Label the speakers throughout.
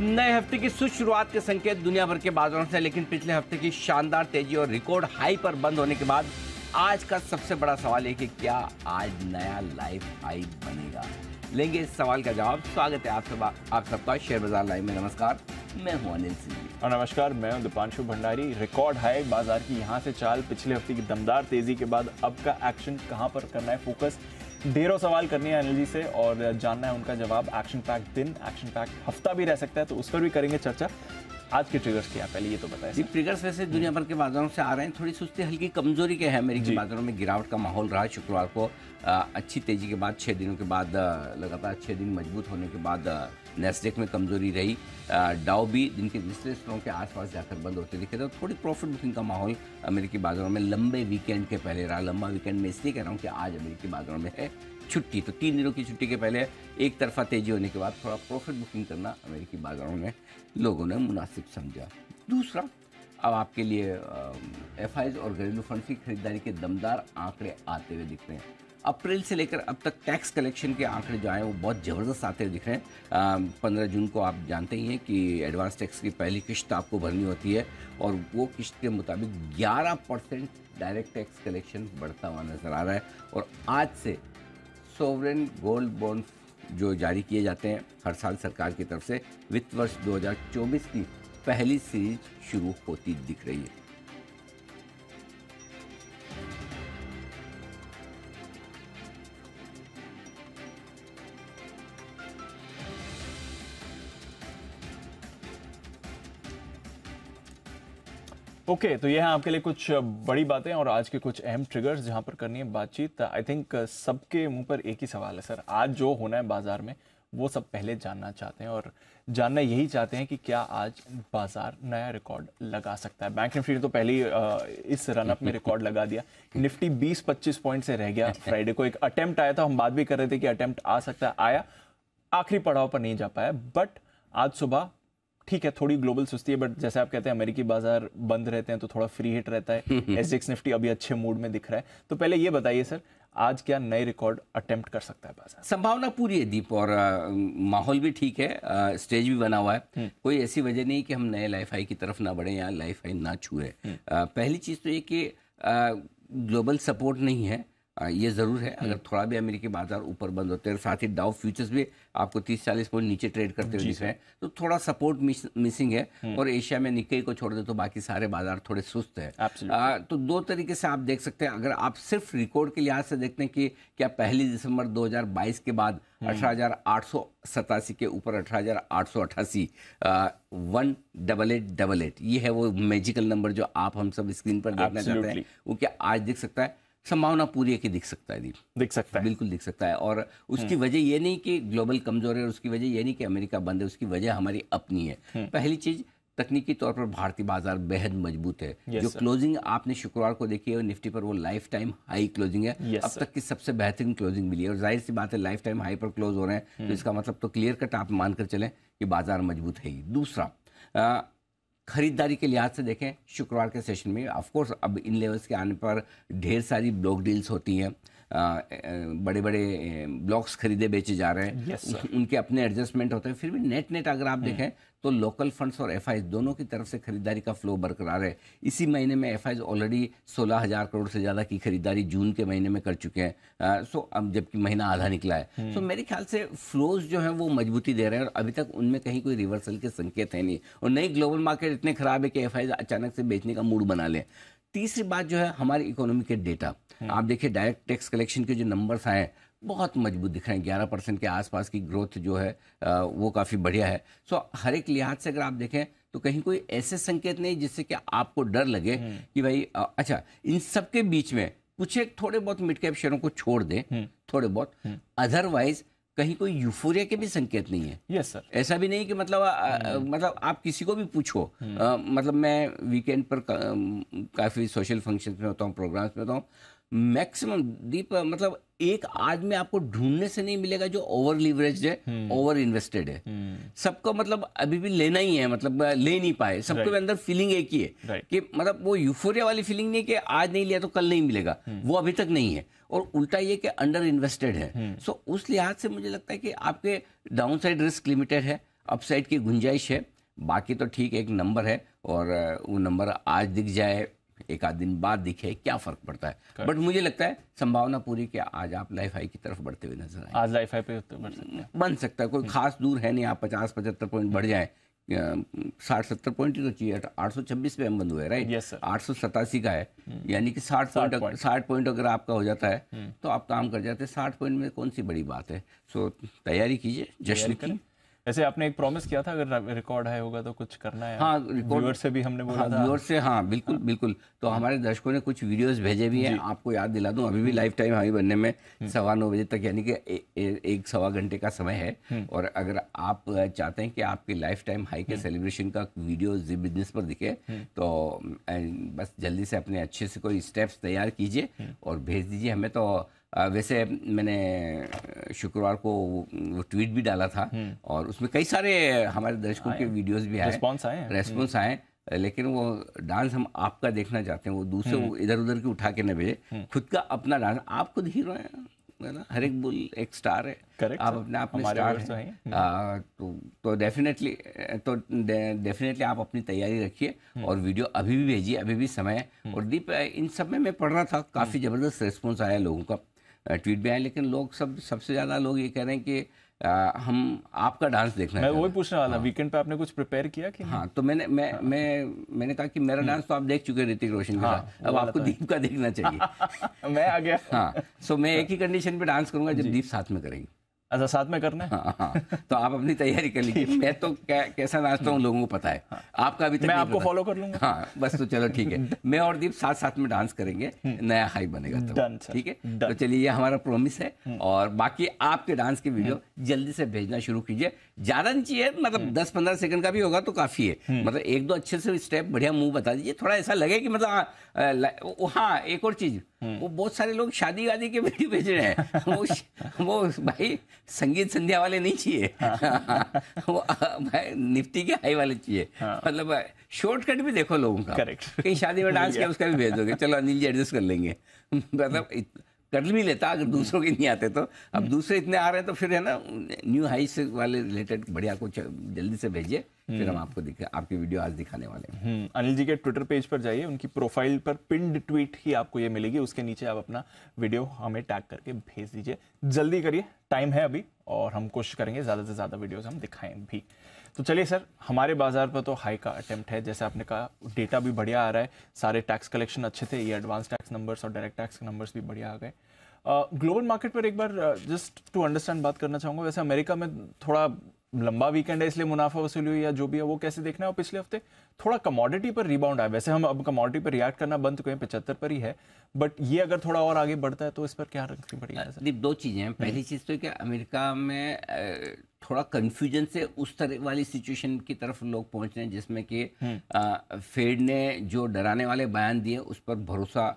Speaker 1: नए हफ्ते की सुस्त शुरुआत के संकेत दुनिया भर के बाजारों से लेकिन पिछले हफ्ते की शानदार तेजी और रिकॉर्ड हाई पर बंद होने के बाद आज का सबसे बड़ा सवाल है कि क्या आज नया लाइफ हाई बनेगा लेंगे इस सवाल का जवाब स्वागत है आप सब आप सबका शेयर बाजार लाइव में नमस्कार मैं हूं अनिल सिंह और नमस्कार मैं हूं दीपांशु भंडारी रिकॉर्ड
Speaker 2: हाई बाजार की यहां से चाल पिछले हफ्ते की दमदार तेजी के बाद अब का एक्शन कहां पर करना है फोकस ढेरों सवाल करनी है अनिल जी से और जानना है उनका जवाब एक्शन पैक दिन एक्शन पैक
Speaker 1: हफ्ता भी रह सकता है तो उस पर भी करेंगे चर्चा आज के ट्रिगर्स क्या पहले ये तो बताएं जी ट्रिगर्स वैसे दुनिया भर के बाजारों से आ रहे हैं थोड़ी सुस्ती हल्की कमजोरी के है अमेरिकी बाजारों में गिरावट का माहौल रहा शुक्रवार को अच्छी तेजी के बाद छः दिनों के बाद लगातार छः दिन मजबूत होने के बाद नेस्डेक में कमजोरी रही डाउ भी दिन के तीसरे स्टोरों के आसपास जाकर बंद होते दिखे थे थोड़ी प्रॉफिट बुकिंग का माहौल अमेरिकी बाजारों में लंबे वीकेंड के पहले रहा लंबा वीकेंड में इसलिए कह रहा हूँ कि आज अमेरिकी बाजारों में है छुट्टी तो तीन दिनों की छुट्टी के पहले एक तरफा तेजी होने के बाद थोड़ा प्रॉफिट बुकिंग करना अमेरिकी बाजारों में लोगों ने मुनासिब समझा दूसरा अब आपके लिए एफ और घरेलू फंड की खरीदारी के दमदार आंकड़े आते हुए दिख रहे हैं अप्रैल से लेकर अब तक टैक्स कलेक्शन के आंकड़े जो आए वो बहुत ज़बरदस्त आते दिख रहे हैं पंद्रह जून को आप जानते ही हैं कि एडवांस टैक्स की पहली किश्त आपको भरनी होती है और वो किश्त के मुताबिक ग्यारह परसेंट डायरेक्ट टैक्स कलेक्शन बढ़ता हुआ नज़र आ रहा है और आज से सोवरेन गोल्ड बॉन्ड जो जारी किए जाते हैं हर साल सरकार की तरफ से वित्त वर्ष दो की पहली सीरीज शुरू होती दिख रही है
Speaker 2: ओके okay, तो ये है आपके लिए कुछ बड़ी बातें और आज के कुछ अहम ट्रिगर्स जहां पर करनी है बातचीत आई थिंक uh, सबके मुंह पर एक ही सवाल है सर आज जो होना है बाज़ार में वो सब पहले जानना चाहते हैं और जानना यही चाहते हैं कि क्या आज बाजार नया रिकॉर्ड लगा सकता है बैंक निफ्टी ने तो पहले uh, इस रनअप में रिकॉर्ड लगा दिया निफ्टी 20-25 पॉइंट से रह गया फ्राइडे को एक अटेम्प्ट आया था हम बात भी कर रहे थे कि अटेम्प्ट आ सकता है आया आखिरी पड़ाव पर नहीं जा पाया बट आज सुबह ठीक है थोड़ी ग्लोबल सुस्ती है बट जैसे आप कहते हैं अमेरिकी बाजार बंद रहते हैं तो थोड़ा फ्री हिट रहता है एस एक्स निफ्टी अभी अच्छे मूड में दिख रहा है तो पहले ये बताइए सर आज क्या नए रिकॉर्ड अटेम्प्ट कर सकता है बाजार
Speaker 1: संभावना पूरी है दीप और माहौल भी ठीक है आ, स्टेज भी बना हुआ है हम्म। कोई ऐसी वजह नहीं कि हम नए लाइफ हाई की तरफ ना बढ़े या लाइफ हाई ना छूए हम्म। पहली चीज़ तो ये कि ग्लोबल सपोर्ट नहीं है ये ज़रूर है अगर हम्म। थोड़ा भी अमेरिकी बाजार ऊपर बंद होते हैं साथ ही डाउ फ्यूचर्स भी आपको 30-40 पॉइंट नीचे ट्रेड करते हुए दिख रहे हैं तो थोड़ा सपोर्ट मिस, मिसिंग है हम्म। और एशिया में निकेई को छोड़ दे तो बाकी सारे बाजार थोड़े सुस्त है आ, तो दो तरीके से आप देख सकते हैं अगर आप सिर्फ रिकॉर्ड के लिहाज से देखते हैं कि क्या पहली दिसंबर दो के बाद हम्म। अठारह के ऊपर अठारह one double eight double eight ये है वो मेजिकल नंबर जो आप हम सब स्क्रीन पर देखना चाहते हैं वो क्या आज देख सकता है संभावना पूरी है कि दिख सकता है दीप दिख सकता है बिल्कुल दिख सकता है और उसकी हम्म। वजह ये नहीं कि ग्लोबल कमजोर है और उसकी वजह ये नहीं कि अमेरिका बंद है उसकी वजह हमारी अपनी है हम्म। पहली चीज़ तकनीकी तौर पर भारतीय बाजार बेहद मजबूत है yes, जो क्लोजिंग आपने शुक्रवार को देखी है निफ्टी पर वो लाइफ टाइम हाई क्लोजिंग है yes, अब तक की सबसे बेहतरीन क्लोजिंग मिली है और जाहिर सी बात है लाइफ टाइम हाई पर क्लोज हो रहे हैं तो हम्म। इसका मतलब तो क्लियर कट आप मानकर चलें कि बाजार मजबूत है ही दूसरा खरीदारी के लिहाज से देखें शुक्रवार के सेशन में ऑफकोर्स अब इन लेवल्स के आने पर ढेर सारी ब्लॉक डील्स होती हैं बड़े बड़े ब्लॉक्स खरीदे बेचे जा रहे हैं yes, उनके अपने एडजस्टमेंट होते हैं फिर भी नेट नेट अगर आप हम्म। देखें तो लोकल फंड्स और एफ दोनों की तरफ से खरीदारी का फ्लो बरकरार है इसी महीने में एफ ऑलरेडी सोलह हज़ार करोड़ से ज़्यादा की खरीदारी जून के महीने में कर चुके हैं सो अब जबकि महीना आधा निकला है सो हम्म। मेरे ख्याल से फ्लोज जो है वो मजबूती दे रहे हैं और अभी तक उनमें कहीं कोई रिवर्सल के संकेत है नहीं और नई ग्लोबल मार्केट इतने ख़राब है कि एफ अचानक से बेचने का मूड बना ले तीसरी बात जो है हमारी इकोनॉमी के डेटा हम्म। आप देखिए डायरेक्ट टैक्स कलेक्शन के जो नंबर्स आए हैं बहुत मजबूत दिख रहे हैं ग्यारह परसेंट के आसपास की ग्रोथ जो है वो काफ़ी बढ़िया है सो हर एक लिहाज से अगर आप देखें तो कहीं कोई ऐसे संकेत नहीं जिससे कि आपको डर लगे हम्म। कि भाई अच्छा इन सबके बीच में कुछ एक थोड़े बहुत मिड कैप शेयरों को छोड़ दें हम्म। थोड़े बहुत अदरवाइज हम्म। कहीं कोई यूफोरिया के भी संकेत नहीं है यस सर ऐसा भी नहीं कि मतलब आ, मतलब आप किसी को भी पूछो आ, मतलब मैं वीकेंड पर का, काफ़ी सोशल फंक्शन में होता हूँ प्रोग्राम्स में होता हूँ मैक्सिमम दीप मतलब एक आदमी आपको ढूंढने से नहीं मिलेगा जो ओवर लिवरेज है ओवर हम्म। इन्वेस्टेड है हम्म। सबको मतलब अभी भी लेना ही है मतलब ले नहीं पाए सबके अंदर फीलिंग एक ही है कि मतलब वो यूफोरिया वाली फीलिंग नहीं कि आज नहीं लिया तो कल नहीं मिलेगा हम्म। वो अभी तक नहीं है और उल्टा ये कि अंडर इन्वेस्टेड है सो so, उस लिहाज से मुझे लगता है कि आपके डाउन साइड रिस्क लिमिटेड है अपसाइड की गुंजाइश है बाकी तो ठीक एक नंबर है और वो नंबर आज दिख जाए एक आध दिन बाद दिखे क्या फर्क पड़ता है बट मुझे लगता है संभावना पूरी कि आज आप लाइफ हाई की तरफ बढ़ते हुए नजर आए
Speaker 2: आज लाइफ हाई पे सकते
Speaker 1: बन सकता है कोई हम्म। खास दूर है नहीं आप पचास पचहत्तर पॉइंट बढ़ जाए साठ सत्तर पॉइंट ही तो चाहिए आठ सौ छब्बीस पे हम बंद हुए राइट आठ सौ सतासी का है हम्म। यानी कि साठ पॉइंट साठ पॉइंट अगर आपका हो जाता है हम्म। तो आप काम कर जाते हैं साठ पॉइंट में कौन सी बड़ी बात है सो तैयारी कीजिए जश्न की ऐसे आपने एक
Speaker 2: प्रॉमिस किया था अगर रिकॉर्ड आया होगा तो कुछ करना है हाँ रिकॉर्ड से भी हमने बोला हाँ, था से
Speaker 1: हाँ बिल्कुल बिल्कुल तो हाँ। हमारे दर्शकों ने कुछ वीडियोस भेजे भी हैं आपको याद दिला दूँ अभी भी लाइफ टाइम हमें बनने में हम्म। सवा नौ बजे तक यानी कि एक सवा घंटे का समय है हम्म। और अगर आप चाहते हैं कि आपकी लाइफ टाइम हाई के सेलिब्रेशन हम्म। का वीडियो जी बिजनेस पर दिखे तो बस जल्दी से अपने अच्छे से कोई स्टेप्स तैयार कीजिए और भेज दीजिए हमें तो वैसे मैंने शुक्रवार को वो ट्वीट भी डाला था हम्म। और उसमें कई सारे हमारे दर्शकों के वीडियोस भी आए रेस्पॉन्स आए रेस्पॉन्स हम्म। आए लेकिन वो डांस हम आपका देखना चाहते हैं वो दूसरे हम्म। इधर उधर के उठा के न भेजे खुद का अपना डांस आप खुद हीरो हैं हर एक बुल एक स्टार है Correct, आप अपने आप में स्टार तो हैं है। आ, तो तो डेफिनेटली तो डेफिनेटली आप अपनी तैयारी रखिए और वीडियो अभी भी भेजिए अभी भी समय है और दीप इन सब में मैं पढ़ रहा था काफ़ी ज़बरदस्त रिस्पॉन्स आया लोगों का ट्वीट भी आए लेकिन लोग सब सबसे ज़्यादा लोग ये कह रहे हैं कि आ, हम आपका डांस देखना मैं वही पूछने वाला हाँ। वीकेंड पे आपने कुछ प्रिपेयर किया कि हाँ तो मैंने मैं हाँ। मैं मैंने कहा कि मेरा हम्म। डांस तो आप देख चुके ऋतिक रोशन हाँ, अब आपको तो दीप का देखना
Speaker 2: चाहिए मैं आ गया
Speaker 1: हाँ सो मैं एक ही कंडीशन पे डांस करूंगा जब दीप साथ में करेंगे अच्छा साथ में करना है हाँ, हाँ, तो आप अपनी तैयारी कर लीजिए मैं तो कै, कैसा नाचता हूँ लोगों को पता है हाँ, आपका अभी मैं आपको फॉलो कर लूंगा हाँ बस तो चलो ठीक है मैं और दीप साथ साथ में डांस करेंगे हम्म। नया हाई बनेगा तो ठीक है तो चलिए ये हमारा प्रोमिस है हम्म। और बाकी आपके डांस के वीडियो हम्म। जल्दी से भेजना शुरू कीजिए ज्यादा नहीं चाहिए मतलब हम्म। दस पंद्रह सेकंड का भी होगा तो काफी है हम्म। मतलब एक दो अच्छे से स्टेप बढ़िया मुंह बता दीजिए थोड़ा ऐसा लगे कि मतलब हाँ एक और चीज हम्म। वो बहुत सारे लोग शादी वादी के वीडियो भेज रहे हैं वो वो भाई संगीत संध्या वाले नहीं चाहिए हाँ। वो भाई निफ्टी के हाई वाले चाहिए हाँ। मतलब शॉर्टकट भी देखो लोगों का करेक्ट कहीं शादी में डांस किया उसका भी भेज दोगे चलो अनिल जी एडजस्ट कर लेंगे मतलब कर भी लेता अगर हम्म। दूसरों के नहीं आते तो अब हम्म। दूसरे इतने आ रहे हैं तो फिर है ना न्यू हाई से वाले रिलेटेड बढ़िया को जल्दी से भेजिए फिर हम हम्म। आपको दिखा आपकी वीडियो आज दिखाने वाले हैं अनिल जी के ट्विटर पेज पर जाइए उनकी
Speaker 2: प्रोफाइल पर पिंड ट्वीट ही आपको ये मिलेगी उसके नीचे आप अपना वीडियो हमें टैग करके भेज दीजिए जल्दी करिए टाइम है अभी और हम कोशिश करेंगे ज़्यादा से ज़्यादा वीडियोज़ हम दिखाएं भी तो चलिए सर हमारे बाजार पर तो हाई का अटेम्प्ट है जैसे आपने कहा डेटा भी बढ़िया आ रहा है सारे टैक्स कलेक्शन अच्छे थे ये एडवांस टैक्स नंबर्स और डायरेक्ट टैक्स के नंबर्स भी बढ़िया आ गए ग्लोबल मार्केट पर एक बार जस्ट टू अंडरस्टैंड बात करना चाहूँगा वैसे अमेरिका में थोड़ा लंबा वीकेंड है इसलिए मुनाफा वसूली हुई या जो भी है वो कैसे देखना है और पिछले हफ्ते थोड़ा कमोडिटी पर रिबाउंड आया वैसे हम अब कमोडिटी पर
Speaker 1: रिएक्ट करना बंद तो करें पचहत्तर पर ही है बट ये अगर थोड़ा और आगे बढ़ता है तो इस पर क्या रखनी पड़ेगी दो चीज़ें हैं पहली हम्म। चीज़ तो कि अमेरिका में थोड़ा कन्फ्यूजन से उस तरह वाली सिचुएशन की तरफ लोग पहुंच रहे हैं जिसमें कि फेड हम्म। ने जो डराने वाले बयान दिए उस पर भरोसा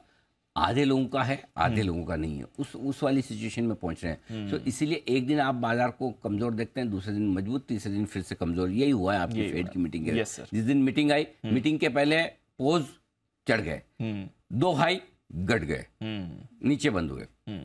Speaker 1: आधे लोगों का है आधे हम्म। लोगों का नहीं है उस उस वाली सिचुएशन में पहुंच रहे हैं तो so, इसीलिए एक दिन आप बाजार को कमजोर देखते हैं दूसरे दिन मजबूत तीसरे दिन फिर से कमजोर यही हुआ है आपकी फेड की मीटिंग के जिस दिन मीटिंग आई मीटिंग हम्म। के पहले पोज चढ़ गए दो हाई गट गए नीचे बंद हुए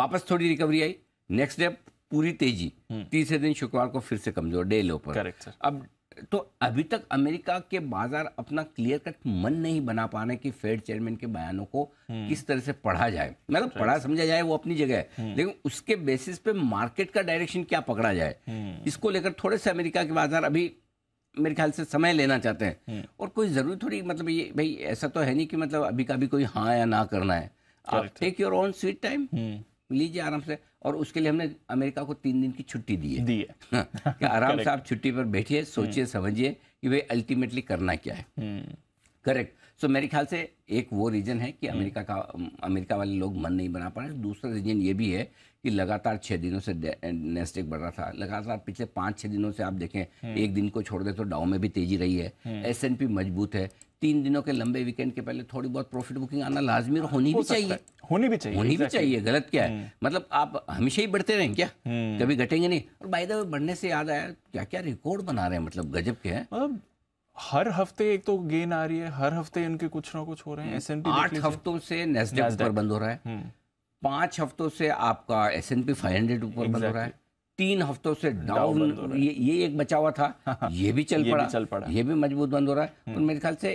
Speaker 1: वापस थोड़ी रिकवरी आई नेक्स्ट डे पूरी तेजी तीसरे दिन शुक्रवार को फिर से कमजोर डे लो पर अब तो अभी तक अमेरिका के बाजार अपना क्लियर कट मन नहीं बना पा रहे कि फेड चेयरमैन के बयानों को हम्म। किस तरह से पढ़ा जाए मतलब पढ़ा समझा जाए वो अपनी जगह है हम्म। लेकिन उसके बेसिस पे मार्केट का डायरेक्शन क्या पकड़ा जाए हम्म। इसको लेकर थोड़े से अमेरिका के बाजार अभी मेरे ख्याल से समय लेना चाहते हैं और कोई जरूरी थोड़ी मतलब ये भाई ऐसा तो है नहीं कि मतलब अभी का भी कोई हाँ या ना करना है आप take your own sweet time लीजिए आराम से और उसके लिए हमने अमेरिका को तीन दिन की छुट्टी दी है हाँ, कि आराम से आप छुट्टी पर बैठिए सोचिए हम्म। समझिए कि भाई अल्टीमेटली करना क्या है करेक्ट हम्म। सो so, मेरे ख्याल से एक वो रीज़न है कि हम्म। अमेरिका का अमेरिका वाले लोग मन नहीं बना पा रहे दूसरा रीज़न ये भी है कि लगातार छह दिनों से नेस्टेक बढ़ रहा था लगातार पिछले पांच छह दिनों से आप देखें हम्म। एक दिन को छोड़ दे तो डाउ में भी तेजी रही है एस हम्म। मजबूत है तीन दिनों के लंबे वीकेंड के पहले थोड़ी बहुत प्रॉफिट बुकिंग आना लाजमी होनी भी चाहिए होनी भी चाहिए होनी भी चाहिए गलत क्या है हम्म। मतलब आप हमेशा ही बढ़ते रहें क्या कभी घटेंगे नहीं और बाई बढ़ने से याद आया क्या क्या रिकॉर्ड बना रहे हैं मतलब गजब के हैं मतलब हर हफ्ते एक तो गेन आ रही है हर हफ्ते इनके कुछ ना
Speaker 2: कुछ हो रहे हैं एस एन आठ हफ्तों से नेस्डेक ऊपर बंद हो
Speaker 1: रहा है पांच हफ्तों से आपका S N P five hundred ऊपर exactly. बंद हो रहा है तीन हफ्तों से डाउन ये ये एक बचा हुआ था ये भी चल ये पड़ा भी चल पड़ा ये भी मजबूत बंद हो रहा है हम्म। और मेरे ख्याल से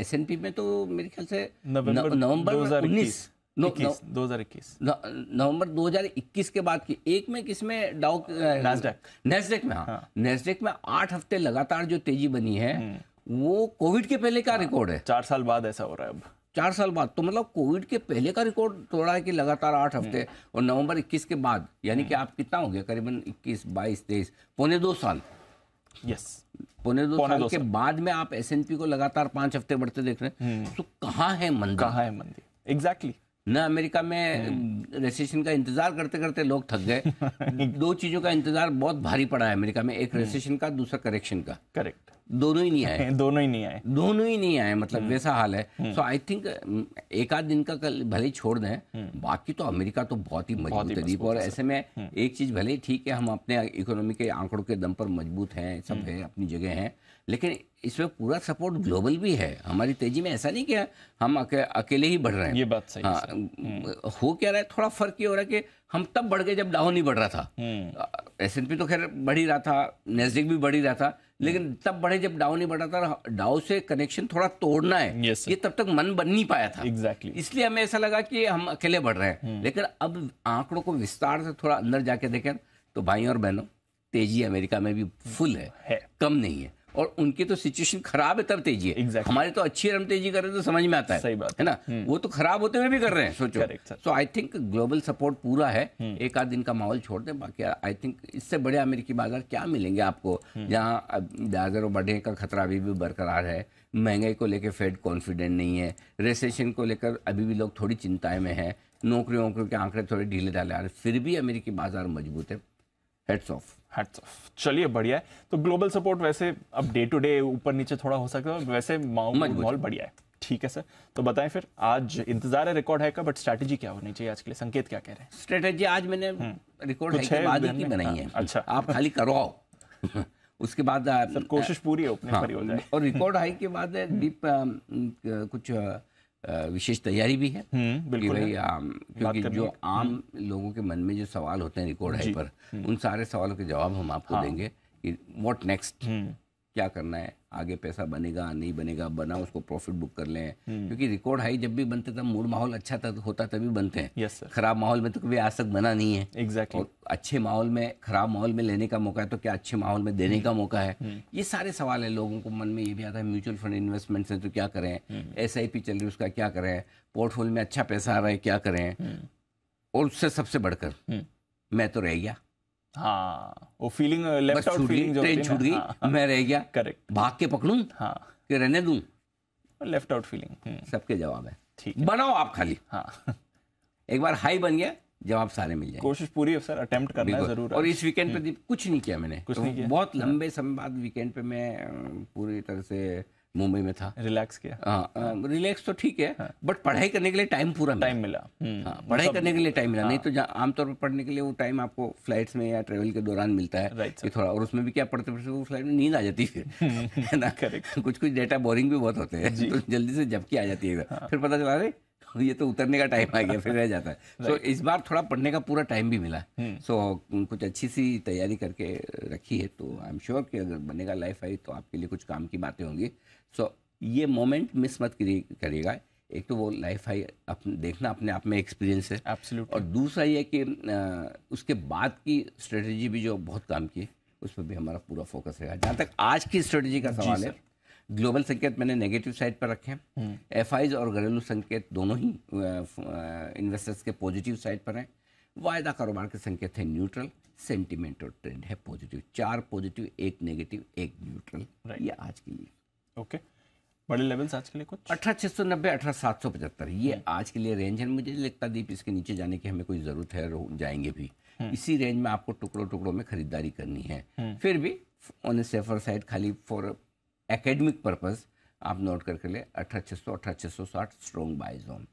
Speaker 1: एस एन पी में तो मेरे ख्याल से नवंबर उन्नीस दो हजार इक्कीस नवंबर 2021 के बाद की एक में किसमें डाउ नेस्डेक में हाँ नेस्डेक हाँ। में आठ हफ्ते लगातार जो तेजी बनी है हम्म। वो कोविड के पहले का हाँ। रिकॉर्ड है चार साल बाद ऐसा हो रहा है अब चार साल बाद तो मतलब कोविड के पहले का रिकॉर्ड तोड़ा है कि लगातार आठ हम्म। हफ्ते और नवंबर 21 के बाद यानी कि हम्म। आप कितना हो गया करीबन 21 बाईस तेईस पौने दो साल यस पौने दो पौने साल दो के साल। बाद में आप एस को लगातार पांच हफ्ते बढ़ते देख रहे हैं हम्म। तो कहाँ है मंदी कहाँ है मंदी एग्जैक्टली exactly. ना अमेरिका में रेसेशन हम्म। का इंतजार करते करते लोग थक गए दो चीजों का इंतजार बहुत भारी पड़ा है अमेरिका में एक रेसेशन हम्म। का दूसरा करेक्शन का करेक्ट दोनों ही नहीं आए दोनों ही नहीं आए दोनों ही नहीं आए मतलब हम्म। वैसा हाल है सो आई थिंक एक आध दिन का कल भले छोड़ दें बाकी तो अमेरिका तो बहुत ही मजबूत है और ऐसे में एक चीज भले ही ठीक है हम अपने इकोनॉमी के आंकड़ों के दम पर मजबूत हैं सब है अपनी जगह है लेकिन इसमें पूरा सपोर्ट ग्लोबल भी है हमारी तेजी में ऐसा नहीं किया हम अके, अकेले ही बढ़ रहे हैं ये बात सही हाँ, हम्म। हो क्या रहा है थोड़ा फर्क ये हो रहा है कि हम तब बढ़ गए जब डाउन नहीं बढ़ रहा था एस एन पी तो खैर बढ़ ही रहा था नेस्डिक भी बढ़ ही रहा था लेकिन हम्म। तब बढ़े जब डाउन नहीं बढ़ रहा था डाउ से कनेक्शन थोड़ा तोड़ना है ये तब तक मन बन नहीं पाया था exactly. इसलिए हमें ऐसा लगा कि हम अकेले बढ़ रहे हैं हम्म। लेकिन अब आंकड़ों को विस्तार से थोड़ा अंदर जाके देखें तो भाई और बहनों तेजी अमेरिका में भी फुल है। कम नहीं है और उनकी तो सिचुएशन खराब है तब तेजी है exactly. हमारे तो अच्छी रम तेजी कर रहे हैं तो समझ में आता है सही बात है ना हम्म। वो तो खराब होते हुए भी कर रहे हैं सोचो so I think global support पूरा है हम्म। एक आध दिन का माहौल छोड़ दे बाकी आई थिंक इससे बड़े अमेरिकी बाजार क्या मिलेंगे आपको हम्म। जहाँ बाजारों बढ़ने का खतरा अभी भी बरकरार है महंगाई को लेकर फेड कॉन्फिडेंट नहीं है रिसेशन को लेकर अभी भी लोग थोड़ी चिंताएं में नौकरी नौकरियों के आंकड़े थोड़े ढीले ढाले आ रहे फिर भी अमेरिकी बाजार मजबूत है हेड्स ऑफ चलिए
Speaker 2: बढ़िया है तो ग्लोबल सपोर्ट वैसे अब डे टू डे ऊपर नीचे थोड़ा हो सकता है वैसे माहौल बढ़िया है ठीक है सर तो बताएं फिर आज इंतजार है रिकॉर्ड है का बट स्ट्रैटेजी क्या होनी चाहिए आज के लिए
Speaker 1: संकेत क्या कह रहे हैं स्ट्रैटेजी आज मैंने रिकॉर्ड हम्म। है के बाद की बनाई है अच्छा आप खाली करवाओ उसके बाद सर कोशिश पूरी है हाँ। अपने हाँ, और रिकॉर्ड हाई के बाद डीप हम्म। कुछ विशेष तैयारी भी है हम्म, कि भाई आम क्योंकि जो हम्म। आम लोगों के मन में जो सवाल होते हैं रिकॉर्ड है पर हम्म। उन सारे सवालों के जवाब हम आपको हाँ। देंगे कि व्हाट नेक्स्ट क्या करना है आगे पैसा बनेगा नहीं बनेगा बना उसको प्रॉफिट बुक कर लें हम्म। क्योंकि रिकॉर्ड हाई जब भी बनते तब मूड माहौल अच्छा तक होता तभी बनते हैं yes, खराब माहौल में तो कभी आज तक बना नहीं है exactly. और अच्छे माहौल में खराब माहौल में लेने का मौका है तो क्या अच्छे माहौल में देने हम्म। का मौका है हम्म। ये सारे सवाल है लोगों को मन में ये भी आता है म्यूचुअल फंड इन्वेस्टमेंट से तो क्या करें एस चल रही है उसका क्या करें पोर्टफोलियो में अच्छा पैसा आ रहा है क्या करें और उससे सबसे बढ़कर मैं तो रह गया
Speaker 2: हाँ
Speaker 1: वो फीलिंग लेफ्ट आउट फीलिंग जो ट्रेन छूट गई हाँ, हाँ, मैं रह गया करेक्ट भाग के पकड़ूं हाँ कि रहने दूं लेफ्ट आउट फीलिंग सबके जवाब है ठीक बनाओ आप खाली हाँ एक बार हाई बन गया जवाब सारे मिल जाए कोशिश पूरी है सर अटेम्प्ट करना है जरूर और इस वीकेंड पे हम्म। कुछ नहीं किया मैंने कुछ नहीं किया बहुत हाँ। लंबे समय बाद वीकेंड पे मैं पूरी तरह से मुंबई में था रिलैक्स किया हाँ रिलैक्स हाँ, तो ठीक है हाँ, बट पढ़ाई करने के लिए टाइम पूरा टाइम मिला हम्म, हाँ, पढ़ाई करने के लिए टाइम मिला हाँ, नहीं तो आमतौर पर पढ़ने के लिए वो टाइम आपको फ्लाइट्स में या ट्रेवल के दौरान मिलता है कि थोड़ा और उसमें भी क्या पढ़ते पढ़ते वो फ्लाइट में नींद आ जाती है ना कुछ कुछ डेटा बोरिंग भी बहुत होते हैं तो जल्दी से जबकि आ जाती है हाँ। फिर पता चला रहे ये तो उतरने का टाइम आ गया फिर रह जाता है सो so, इस बार थोड़ा पढ़ने का पूरा टाइम भी मिला सो हम्म। so, कुछ अच्छी सी तैयारी करके रखी है तो आई एम श्योर कि अगर बनेगा लाइफ आई तो आपके लिए कुछ काम की बातें होंगी सो so, ये मोमेंट मिस मत करिएगा एक तो वो लाइफ आई अपने देखना अपने आप में एक्सपीरियंस है Absolutely. और दूसरा ये कि उसके बाद की स्ट्रेटजी भी जो बहुत काम की उस पर भी हमारा पूरा फोकस रहेगा जहाँ तक आज की स्ट्रेटजी का सवाल है ग्लोबल संकेत मैंने नेगेटिव साइड पर रखे हैं एफ हम्म। और घरेलू संकेत दोनों ही इन्वेस्टर्स के पॉजिटिव साइड पर हैं वायदा कारोबार के संकेत हैं न्यूट्रल सेंटिमेंट और ट्रेंड है पॉजिटिव चार पॉजिटिव एक नेगेटिव एक न्यूट्रल ये आज के लिए ओके okay. बड़े लेवल्स आज
Speaker 2: के लिए कुछ अठारह
Speaker 1: छः सौ नब्बे अठारह सात सौ पचहत्तर ये हम्म। आज के लिए रेंज है मुझे लगता दीप इसके नीचे जाने की हमें कोई ज़रूरत है जाएंगे भी हम्म। इसी रेंज में आपको टुकड़ों टुकड़ों में खरीदारी करनी है फिर भी ऑन ए सेफर साइड खाली फॉर एकेडमिक पर्पज़ आप नोट करके ले अठारह छः सौ अठारह छः सौ साठ स्ट्रॉन्ग हम्म। जोन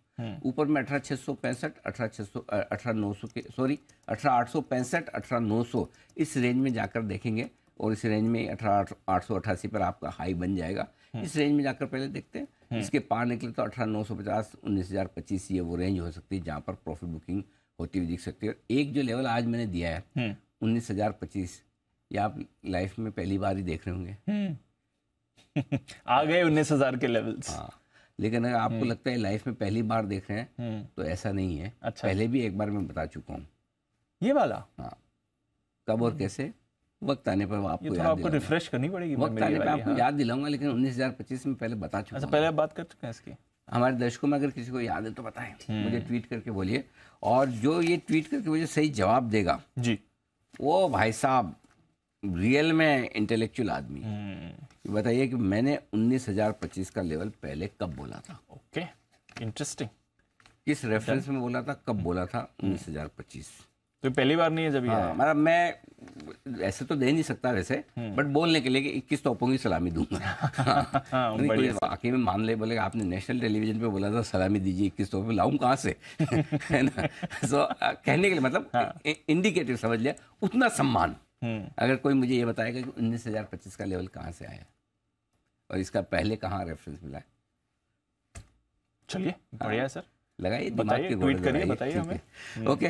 Speaker 1: ऊपर में अठारह छः सौ पैंसठ अठारह छः सौ अठारह नौ सौ के सॉरी अठारह आठ सौ पैंसठ अठारह नौ सौ इस रेंज में जाकर देखेंगे और इस रेंज में अठारह आठ सौ अठासी पर आपका हाई बन जाएगा हम्म। इस रेंज में जाकर पहले देखते हैं हम्म। इसके पार निकले तो अठारह नौ सौ पचास उन्नीस हज़ार पच्चीस ये वो रेंज हो सकती है जहाँ पर प्रॉफिट बुकिंग होती हुई दिख सकती है और एक जो लेवल आज मैंने दिया है उन्नीस हज़ार पच्चीस ये आप लाइफ में पहली बार ही देख रहे होंगे आ गए उन्नीस हजार के लेवल्स हाँ लेकिन अगर आपको हम्म। लगता है लाइफ में पहली बार देख रहे हैं हम्म। तो ऐसा नहीं है अच्छा पहले भी एक बार मैं बता चुका हूँ ये वाला हाँ कब और हम्म। कैसे वक्त आने पर आपको याद आपको रिफ्रेश करनी पड़ेगी वक्त आने पर आपको हाँ। याद दिलाऊंगा लेकिन उन्नीस हजार पच्चीस में पहले बता चुका अच्छा पहले बात कर चुके हैं इसकी हमारे दर्शकों में अगर किसी को याद है तो बताएं मुझे ट्वीट करके बोलिए और जो ये ट्वीट करके मुझे सही जवाब देगा जी वो भाई साहब रियल में इंटेलेक्चुअल आदमी हम्म। बताइए कि मैंने उन्नीस हजार पच्चीस का लेवल पहले कब बोला था ओके इंटरेस्टिंग किस रेफरेंस में बोला था कब बोला था हम्म। उन्नीस हजार पच्चीस तो पहली बार नहीं है जब हाँ, मतलब मैं ऐसे तो दे नहीं सकता वैसे बट हम्म। बोलने के लिए कि इक्कीस तोपों की सलामी दूंगा हाँ, हाँ, बाकी में मान ले बोले आपने नेशनल टेलीविजन पे बोला था सलामी दीजिए इक्कीस तोपे लाऊं कहाँ से है ना सो कहने के लिए मतलब हाँ। इंडिकेटिव समझ लिया उतना सम्मान हम्म। अगर कोई मुझे ये बताएगा कि उन्नीस हज़ार पच्चीस का लेवल कहाँ से आया और इसका पहले कहाँ रेफरेंस मिला है चलिए हाँ। बढ़िया सर लगाइए दिमाग के ट्वीट करिए बताइए हमें ओके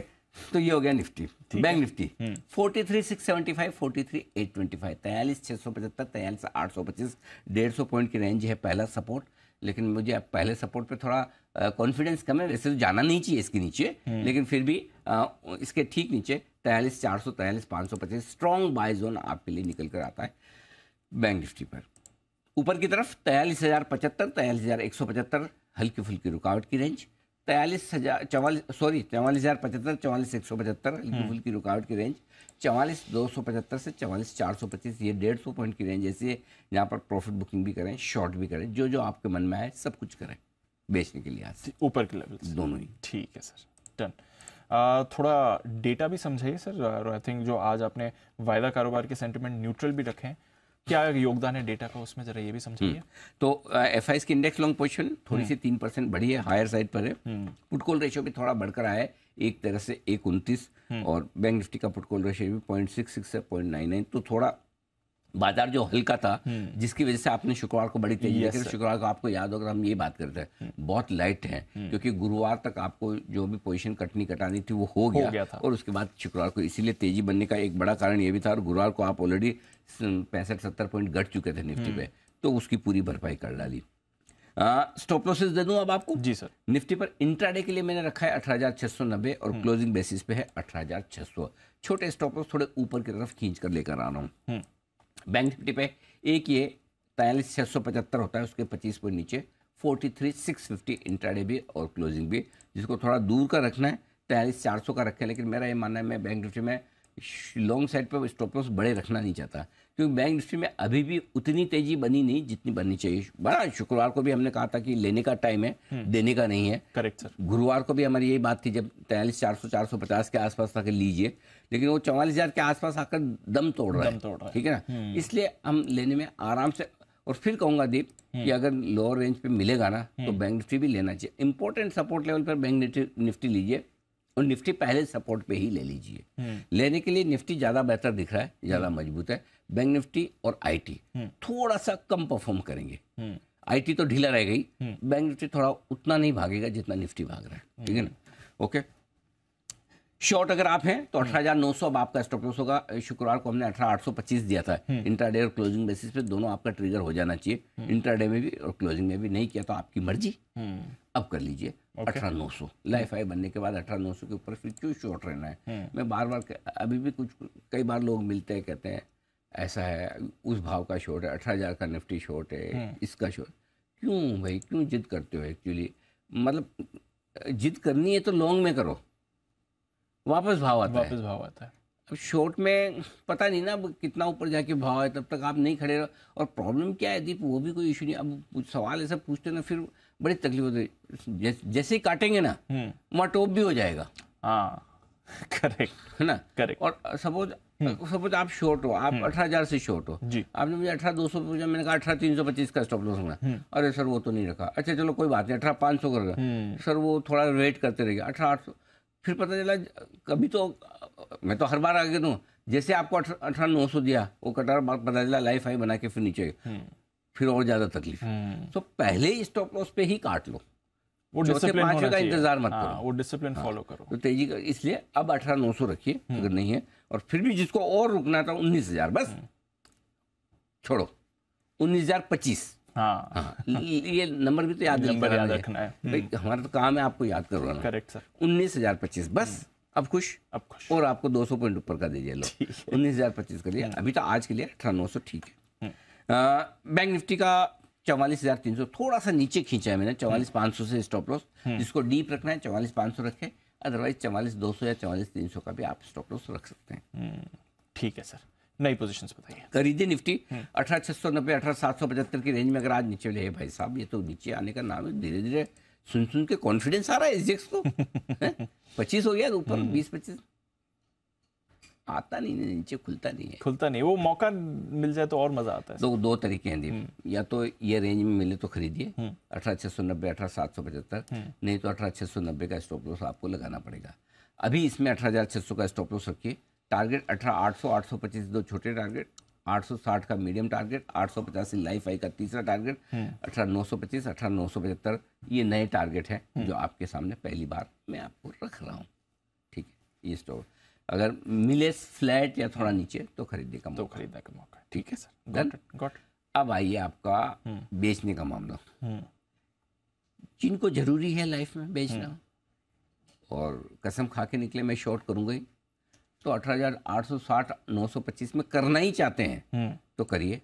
Speaker 1: तो ये हो गया Nifty bank Nifty hmm. Forty three six seventy five forty three eight twenty five तैयलीस छः सौ पचहत्तर तैयलीस आठ सौ पच्चीस डेढ़ सौ पॉइंट की रेंज है पहला सपोर्ट लेकिन मुझे अब पहले सपोर्ट पे थोड़ा कॉन्फिडेंस कम है वैसे तो जाना नहीं चाहिए इसके नीचे हम्म। लेकिन फिर भी आ, इसके ठीक नीचे तैयलीस चार सौ तैयलीस पाँच सौ पच्चीस स्ट्रॉन्ग बाय जोन आपके लिए निकल कर आता है बैंक निफ्टी पर ऊपर की तरफ तैयलीस हज़ार पचहत्तर तैयलीस हज़ार एक सौ पचहत्तर हल्की फुल्की रुकावट की रेंज तैयलीस हज़ार चवालीस सॉरी चवालीस हज़ार पचहत्तर चवालीस एक सौ पचहत्तर हल्की हम्म। फुल्की रुकावट की रेंज चवालीस दो सौ पचहत्तर से चवालीस चार सौ पच्चीस ये डेढ़ सौ पॉइंट की रेंज ऐसी है जहाँ पर प्रॉफिट बुकिंग भी करें शॉर्ट भी करें जो जो आपके मन में आए सब कुछ करें बेचने के लिए आज ऊपर के लेवल दोनों ही ठीक है सर
Speaker 2: डन थोड़ा डेटा भी समझाइए सर आई थिंक जो आज आपने वायदा कारोबार के सेंटिमेंट
Speaker 1: न्यूट्रल भी रखे हैं क्या योगदान है डेटा का उसमें जरा ये भी समझिए हम्म। तो एफ आई की इंडेक्स लॉन्ग पोजिशन थोड़ी सी हम्म। तीन परसेंट बढ़ी है हायर साइड पर है पुटकोल हम्म। रेशियो भी थोड़ा बढ़कर आया है एक तरह से एक उन्तीस और बैंक निफ्टी का पुटकोल रेशियो भी पॉइंट सिक्स सिक्स है पॉइंट नाइन नाइन तो थोड़ा बाजार जो हल्का था हम्म। जिसकी वजह से आपने शुक्रवार को बड़ी तेजी देखी तो शुक्रवार को आपको याद होगा हम ये बात करते हैं हम्म। बहुत लाइट है हम्म। क्योंकि गुरुवार तक आपको जो भी पोजीशन कटनी कटानी थी वो हो गया, हो गया था। और उसके बाद शुक्रवार को इसीलिए तेजी बनने का एक बड़ा कारण ये भी था और गुरुवार को आप ऑलरेडी पैंसठ सत्तर पॉइंट घट चुके थे निफ्टी पे तो उसकी पूरी भरपाई कर डाली स्टॉप लॉसेस दे दूं अब आपको जी सर निफ्टी पर इंट्राडे के लिए मैंने रखा है अठारह और क्लोजिंग बेसिस पे है अठारह छोटे स्टॉप लॉस थोड़े ऊपर की तरफ खींच कर लेकर आ रहा हूँ बैंक निफ्टी पे एक ये तैयलीस छः सौ पचहत्तर होता है उसके पच्चीस पॉइंट नीचे forty three six fifty intraday भी और क्लोजिंग भी जिसको थोड़ा दूर का रखना है तैयलीस चार सौ का रखा है लेकिन मेरा ये मानना है मैं बैंक निफ्टी में लॉन्ग साइड पर स्टॉप लॉस बड़े रखना नहीं चाहता क्योंकि बैंक इंडस्ट्री में अभी भी उतनी तेजी बनी नहीं जितनी बननी चाहिए बड़ा शुक्रवार को भी हमने कहा था कि लेने का टाइम है हम्म। देने का नहीं है करेक्ट सर गुरुवार को भी हमारी यही बात थी जब तैयलीस चार सौ चार सौ पचास के आसपास तक लीजिए लेकिन वो चौवालीस हजार के आसपास आकर दम तोड़ रहा है ठीक है ना हम्म। इसलिए हम लेने में आराम से और फिर कहूंगा दीप कि हम्म। अगर लोअर रेंज पे मिलेगा ना तो बैंक निफ्टी भी लेना चाहिए इंपॉर्टेंट सपोर्ट लेवल पर बैंक निफ्टी लीजिए और तो निफ्टी पहले सपोर्ट पे ही ले लीजिए हम्म। लेने के लिए निफ्टी ज़्यादा बेहतर दिख रहा है ज़्यादा हम्म। मजबूत है बैंक निफ्टी और आईटी हम्म। थोड़ा सा कम परफॉर्म करेंगे आईटी तो ढीला रह गई बैंक निफ्टी थोड़ा उतना नहीं भागेगा जितना निफ्टी भाग रहा है ठीक है ना ओके शॉर्ट अगर आप हैं तो अठारह हजार नौ सौ अब आपका स्टॉप लॉस होगा शुक्रवार को हमने अठारह आठ सौ पच्चीस दिया था इंट्राडे और क्लोजिंग बेसिस पे दोनों आपका ट्रिगर हो जाना चाहिए इंट्राडे में भी और क्लोजिंग में भी नहीं किया तो आपकी मर्जी अब कर लीजिए अठारह नौ सौ लाइफ आई बनने के बाद अठारह नौ सौ के ऊपर फिर क्यों शॉर्ट रहना है हम्म। मैं बार बार अभी भी कुछ कई बार लोग मिलते हैं कहते हैं ऐसा है उस भाव का शॉर्ट है अठारह हज़ार का निफ्टी शॉर्ट है हम्म। इसका शॉर्ट क्यों भाई क्यों जिद करते हो एक्चुअली मतलब जिद करनी है तो लॉन्ग में करो वापस भाव आता वापस है भाव आता है अब शॉर्ट में पता नहीं ना अब कितना ऊपर जाके भाव है तब तक आप नहीं खड़े रहो और प्रॉब्लम क्या है दीप वो भी कोई इशू नहीं अब सवाल ऐसा पूछते ना फिर बड़ी तकलीफ होती जैसे ही काटेंगे ना हम्म। वहाँ टोप भी हो जाएगा करेक्ट हाँ, है ना करेक्ट और सपोज सपोज हम्म। आप शॉर्ट हो आप हम्म। अठारह हजार से शॉर्ट हो जी आपने मुझे अठारह दो सौ पूछा मैंने कहा अठारह तीन सौ पच्चीस का स्टॉप लॉस होना अरे सर वो तो नहीं रखा अच्छा चलो कोई बात नहीं अठारह पाँच सौ कर रहा सर वो थोड़ा वेट करते रहिए अठारह आठ सौ फिर पता चला कभी तो मैं तो हर बार आगे दूँ जैसे आपको अठारह नौ सौ दिया वो कटार पता चला लाइफ आई बना के फिर नीचे फिर और ज़्यादा तकलीफ हम्म। तो पहले ही स्टॉप लॉस पे ही काट लो वो डिसिप्लिन का इंतजार मत हाँ, करो वो डिसिप्लिन फॉलो हाँ। करो तो तेजी का इसलिए अब अठारह नौ सौ रखिए हम्म। अगर नहीं है और फिर भी जिसको और रुकना था उन्नीस हजार बस हम्म। छोड़ो उन्नीस हजार पच्चीस हाँ।, हाँ, ये नंबर भी तो याद नंबर याद रखना है भाई हमारा तो काम है आपको याद करवाना करेक्ट सर उन्नीस हजार पच्चीस बस अब खुश अब खुश और आपको दो सौ पॉइंट ऊपर का दीजिए लो उन्नीस हजार पच्चीस कर लिए अभी तो आज के लिए अठारह नौ सौ ठीक है बैंक निफ्टी का चौवालीस हजार तीन सौ थोड़ा सा नीचे खींचा है मैंने चौवालीस पाँच सौ से स्टॉप हम्म। लॉस जिसको डीप रखना है चौवालीस पाँच सौ रखें अदरवाइज चवालीस दो सौ या चवालीस तीन सौ का भी आप स्टॉप लॉस रख सकते हैं हम्म, ठीक है सर नई पोजिशन बताइए खरीदे निफ्टी हम्म। अठारह छह सौ नब्बे अठारह सात सौ पचहत्तर की रेंज में अगर आज नीचे ले भाई साहब ये तो नीचे आने का नाम है धीरे धीरे सुन सुन के कॉन्फिडेंस आ रहा है एसजेक्स को पच्चीस हो गया ऊपर बीस पच्चीस आता नहीं नीचे खुलता नहीं है खुलता नहीं वो मौका
Speaker 2: मिल जाए तो और मजा आता है तो
Speaker 1: दो तरीके हैं दीप हम्म। या तो ये रेंज में मिले तो खरीदिए हम्म। अठारह छह सौ नब्बे अठारह सात सौ पचहत्तर हम्म। नहीं तो अठारह छह सौ नब्बे का स्टॉप लॉस आपको लगाना पड़ेगा अभी इसमें अठारह हज़ार छह सौ का स्टॉप लॉस रखिए टारगेट अठारह आठ सौ आठ सौ पच्चीस दो छोटे टारगेट आठ सौ साठ का मीडियम टारगेट आठ सौ पचास लाइफ आई का तीसरा टारगेट अठारह नौ सौ पच्चीस अठारह नौ सौ पचहत्तर ये नए टारगेट है जो आपके सामने पहली बार मैं आपको रख रहा हूँ ठीक है ये स्टॉक अगर मिले फ्लैट या थोड़ा नीचे तो खरीदने का तो खरीदने का मौका ठीक है सर डन गॉट अब आइए आपका हम्म। बेचने का मामला हम्म। जिनको जरूरी है लाइफ में बेचना हम्म। और कसम खा के निकले मैं शॉर्ट करूंगा ही तो अठारह हजार आठ सौ साठ नौ सौ पच्चीस में करना ही चाहते हैं तो करिए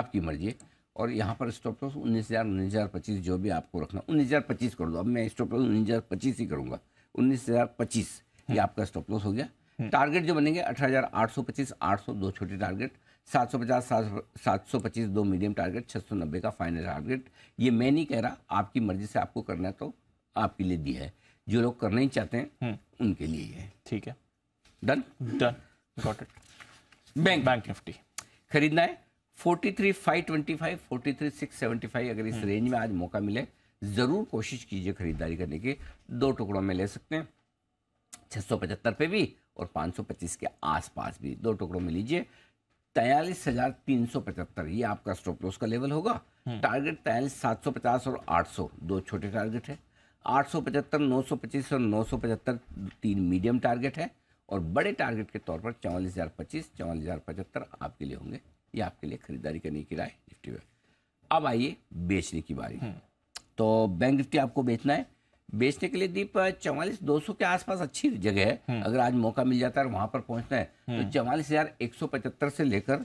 Speaker 1: आपकी मर्जी और यहाँ पर स्टॉप लॉस उन्नीस हज़ार उन्नीस हज़ार पच्चीस जो भी आपको रखना उन्नीस हज़ार पच्चीस कर दो अब मैं स्टॉप लॉस उन्नीस हज़ार पच्चीस ही करूंगा उन्नीस हज़ार पच्चीस ये आपका स्टॉप लॉस हो गया हम्म। टारगेट जो बनेंगे अठारह हज़ार दो छोटे टारगेट सात सौ पचास सात सात सौ पच्चीस दो मीडियम टारगेट छः सौ नब्बे का फाइनल टारगेट ये मैं नहीं कह रहा आपकी मर्जी से आपको करना है तो आपके लिए दिया है जो लोग करना ही चाहते हैं हम्म। उनके लिए है ठीक है done done got it bank bank Nifty खरीदना है forty three five twenty five forty three six seventy five अगर इस रेंज हम्म। में आज मौका मिले ज़रूर कोशिश कीजिए खरीदारी करने की दो टुकड़ों में ले सकते हैं छः पे भी और 525 के आसपास भी दो टुकड़ों में लीजिए तैयलीस हजार तीन सौ पचहत्तर ये आपका स्टॉप लॉस का लेवल होगा हम्म। टारगेट तैयलीस सात सौ पचास और आठ सौ दो छोटे टारगेट है आठ सौ पचहत्तर नौ सौ पच्चीस और नौ सौ पचहत्तर तीन मीडियम टारगेट है और बड़े टारगेट के तौर पर चौवालीस हज़ार पच्चीस चौवालीस हज़ार पचहत्तर आपके लिए होंगे ये आपके लिए खरीदारी करने की राय निफ्टी में अब आइए बेचने की बारी हम्म। तो बैंक निफ्टी आपको बेचना है बेचने के लिए दीप चौवालीस दो सौ के आसपास अच्छी जगह है हम्म। अगर आज मौका मिल जाता है वहां पर पहुंचना है तो हम्म। चवालीस हजार एक सौ पचहत्तर से लेकर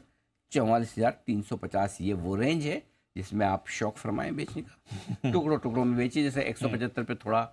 Speaker 1: चौवालीस हजार तीन सौ पचास ये वो रेंज है जिसमें आप शौक फरमाए बेचने का टुकड़ों टुकड़ों में बेचिए जैसे एक सौ हम्म। पचहत्तर पे थोड़ा